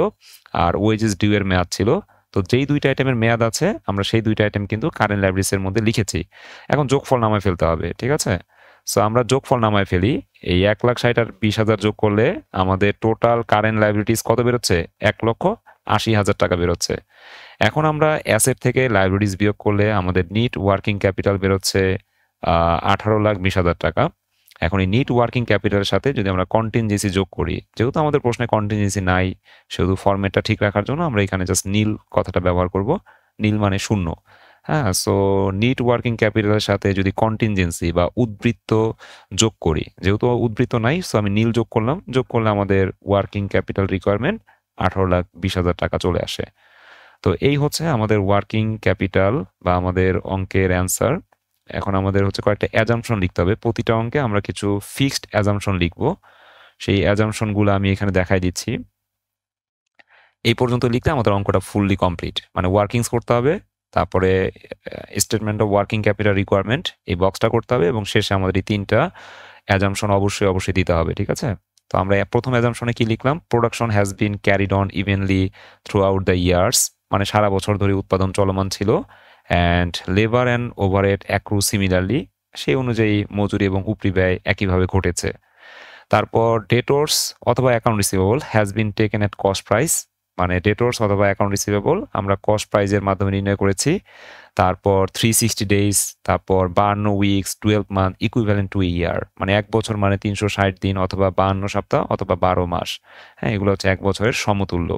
আর ওয়েজেস ডিউ এর মেয়াদ ছিল তো যেই দুইটা আইটেমের মেয়াদ আছে আমরা সেই দুইটা আইটেম কিন্তু কারেন্ট লাইব্রেরিসের মধ্যে লিখেছি এখন যোগফল নামায় ফেলতে হবে ঠিক আছে সো আমরা যোগফল নামায় ফেলি এই এক লাখ ষাট আর বিশ হাজার যোগ করলে আমাদের টোটাল কারেন্ট লাইবিলিটিস কত বেরোচ্ছে এক লক্ষ আশি হাজার টাকা বেরোচ্ছে এখন আমরা অ্যাসেট থেকে লাইব্রেরিজ বিয়োগ করলে আমাদের নিট ওয়ার্কিং ক্যাপিটাল বেরোচ্ছে আঠারো লাখ বিশ হাজার টাকা এখন এই নিট ওয়ার্কিং ক্যাপিটালের সাথে যদি আমরা কন্টিনজেন্সি যোগ করি যেহেতু আমাদের প্রশ্নে কন্টিনজেন্সি নাই শুধু ফর্মেটটা ঠিক রাখার জন্য আমরা এখানে জাস্ট নীল কথাটা ব্যবহার করব নীল মানে শূন্য হ্যাঁ সো নিট ওয়ার্কিং ক্যাপিটালের সাথে যদি কন্টিনজেন্সি বা উদ্বৃত্ত যোগ করি যেহেতু উদ্বৃত্ত নাই সো আমি নীল যোগ করলাম যোগ করলে আমাদের ওয়ার্কিং ক্যাপিটাল রিকোয়ারমেন্ট আঠারো লাখ বিশ হাজার টাকা চলে আসে তো এই হচ্ছে আমাদের ওয়ার্কিং ক্যাপিটাল বা আমাদের অঙ্কের অ্যান্সার এখন আমাদের হচ্ছে কয়েকটা অ্যাজামশন লিখতে হবে প্রতিটা অঙ্কে আমরা কিছু ফিক্সড অ্যাজামশন লিখব সেই অ্যাজামশনগুলো আমি এখানে দেখাই দিচ্ছি এই পর্যন্ত লিখতে আমাদের অঙ্কটা ফুললি কমপ্লিট মানে ওয়ার্কিংস করতে হবে তারপরে statement of working capital requirement এই বক্সটা করতে হবে এবং শেষে আমাদের এই তিনটা অ্যাজামশন অবশ্যই অবশ্যই দিতে হবে ঠিক আছে তো আমরা প্রথম অ্যাজামশনে কি লিখলাম production has been carried on evenly throughout the years মানে সারা বছর ধরে উৎপাদন চলমান ছিল and labour and overhead accrue similarly সেই অনুযায়ী মজুরি এবং উপরি ব্যয় একইভাবে ঘটেছে তারপর ডেটোর্স অথবা account receivable has been taken at cost price মানে ডেটোর্স অথবা অ্যাকাউন্ট রিসিভেবল আমরা কস্ট প্রাইজের মাধ্যমে নির্ণয় করেছি তারপর থ্রি সিক্সটি ডেজ তারপর বান্ন weeks twelve month equivalent to year মানে এক বছর মানে তিনশো ষাট দিন অথবা বান্ন সপ্তাহ অথবা বারো মাস হ্যাঁ এগুলো হচ্ছে এক বছরের সমতুল্য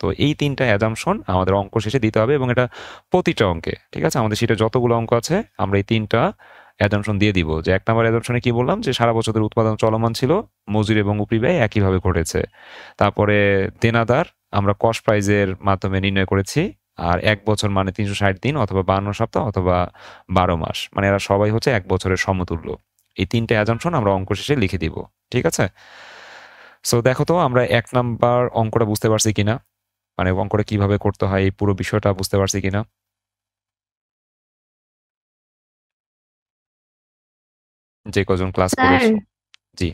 তো এই তিনটা অ্যাজামশন আমাদের অঙ্ক শেষে দিতে হবে এবং এটা প্রতিটা অঙ্কে ঠিক আছে আমাদের সেটা যতগুলো অঙ্ক আছে আমরা এই তিনটা অ্যাজামশন দিয়ে দিব যে এক নম্বর অ্যাজামশনে কি বললাম যে সারা বছরের উৎপাদন চলমান ছিল মজুরি এবং উপরিব্যয় একইভাবে ঘটেছে তারপরে দেনাদার আমরা কস্ট প্রাইজের মাধ্যমে নির্ণয় করেছি আর এক বছর মানে তিনশো ষাট দিন অথবা বান্ন সপ্তাহ অথবা বারো মাস মানে এরা সবাই হচ্ছে এক বছরের সমতুল্য এই তিনটে অ্যাজামশন আমরা অঙ্ক শেষে লিখে দিব ঠিক আছে সো দেখো তো আমরা এক নাম্বার অঙ্কটা বুঝতে পারছি কিনা মানে অঙ্কটা কিভাবে করতে হয় এই পুরো বিষয়টা বুঝতে পারছি কিনা যে কজন ক্লাস করেছো জি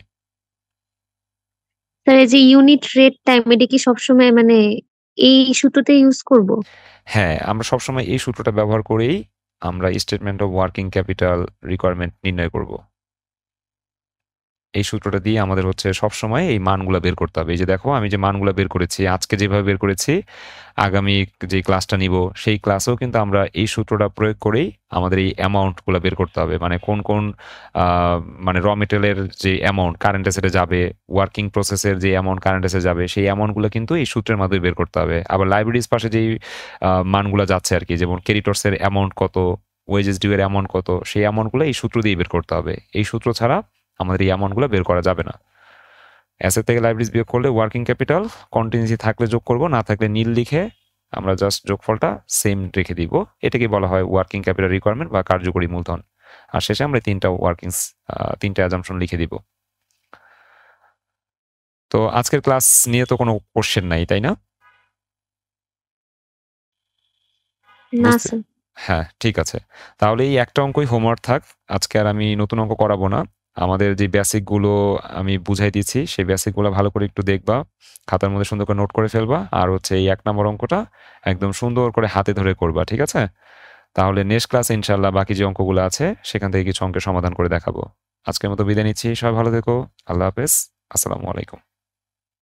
তাহলে এই যে ইউনিট রেট টাইম এটা কি সবসময় মানে এই সূত্রটা ইউজ করব হ্যাঁ আমরা সবসময় এই সূত্রটা ব্যবহার করেই আমরা statement of working capital requirement নির্ণয় করব এই সূত্রটা দিয়ে আমাদের হচ্ছে সবসময় এই মানগুলো বের করতে হবে এই যে দেখো আমি যে মানগুলো বের করেছি আজকে যেভাবে বের করেছি আগামী যে ক্লাসটা নিব সেই ক্লাসেও কিন্তু আমরা এই সূত্রটা প্রয়োগ করেই আমাদের এই অ্যামাউন্টগুলো বের করতে হবে মানে কোন কোন মানে র মেটেরিয়ালের যে অ্যামাউন্ট কারেন্ট এসেটে যাবে ওয়ার্কিং প্রসেসের যে অ্যামাউন্ট কারেন্ট এসে যাবে সেই অ্যামাউন্টগুলো কিন্তু এই সূত্রের মাধ্যমে বের করতে হবে আবার লাইব্রেরিজ পাশে যেই মানগুলো যাচ্ছে আর কি যেমন ক্রেডিটর্সের অ্যামাউন্ট কত ওয়েজেস ডিউ এর অ্যামাউন্ট কত সেই অ্যামাউন্টগুলো এই সূত্র দিয়ে বের করতে হবে এই সূত্র ছাড়া আমাদের এই অ্যামাউন্টগুলো বের করা যাবে না অ্যাসেট থেকে লাইব্রেরিজ বিয়োগ করলে ওয়ার্কিং ক্যাপিটাল কন্টিনিউসি থাকলে যোগ করব না থাকলে নীল লিখে আমরা জাস্ট যোগফলটা সেম রেখে দিব এটাকে বলা হয় ওয়ার্কিং ক্যাপিটাল রিকোয়ারমেন্ট বা কার্যকরী মূলধন আর শেষে আমরা তিনটা ওয়ার্কিং তিনটা অ্যাজামশন লিখে দিব তো আজকের ক্লাস নিয়ে তো কোনো কোশ্চেন নাই তাই না হ্যাঁ ঠিক আছে তাহলে এই একটা অঙ্কই হোমওয়ার্ক থাক আজকে আর আমি নতুন অঙ্ক করাবো না আমাদের যে বেসিকগুলো আমি বুঝাই দিচ্ছি সেই বেসিকগুলো ভালো করে একটু দেখবা খাতার মধ্যে সুন্দর করে নোট করে ফেলবা আর হচ্ছে এই এক নম্বর অঙ্কটা একদম সুন্দর করে হাতে ধরে করবা ঠিক আছে তাহলে নেক্সট ক্লাস ইনশাল্লাহ বাকি যে অঙ্কগুলো আছে সেখান থেকে কিছু অঙ্কের সমাধান করে দেখাবো আজকের মতো বিদায় নিচ্ছি সবাই ভালো থেকো আল্লাহ হাফেজ আসসালামু আলাইকুম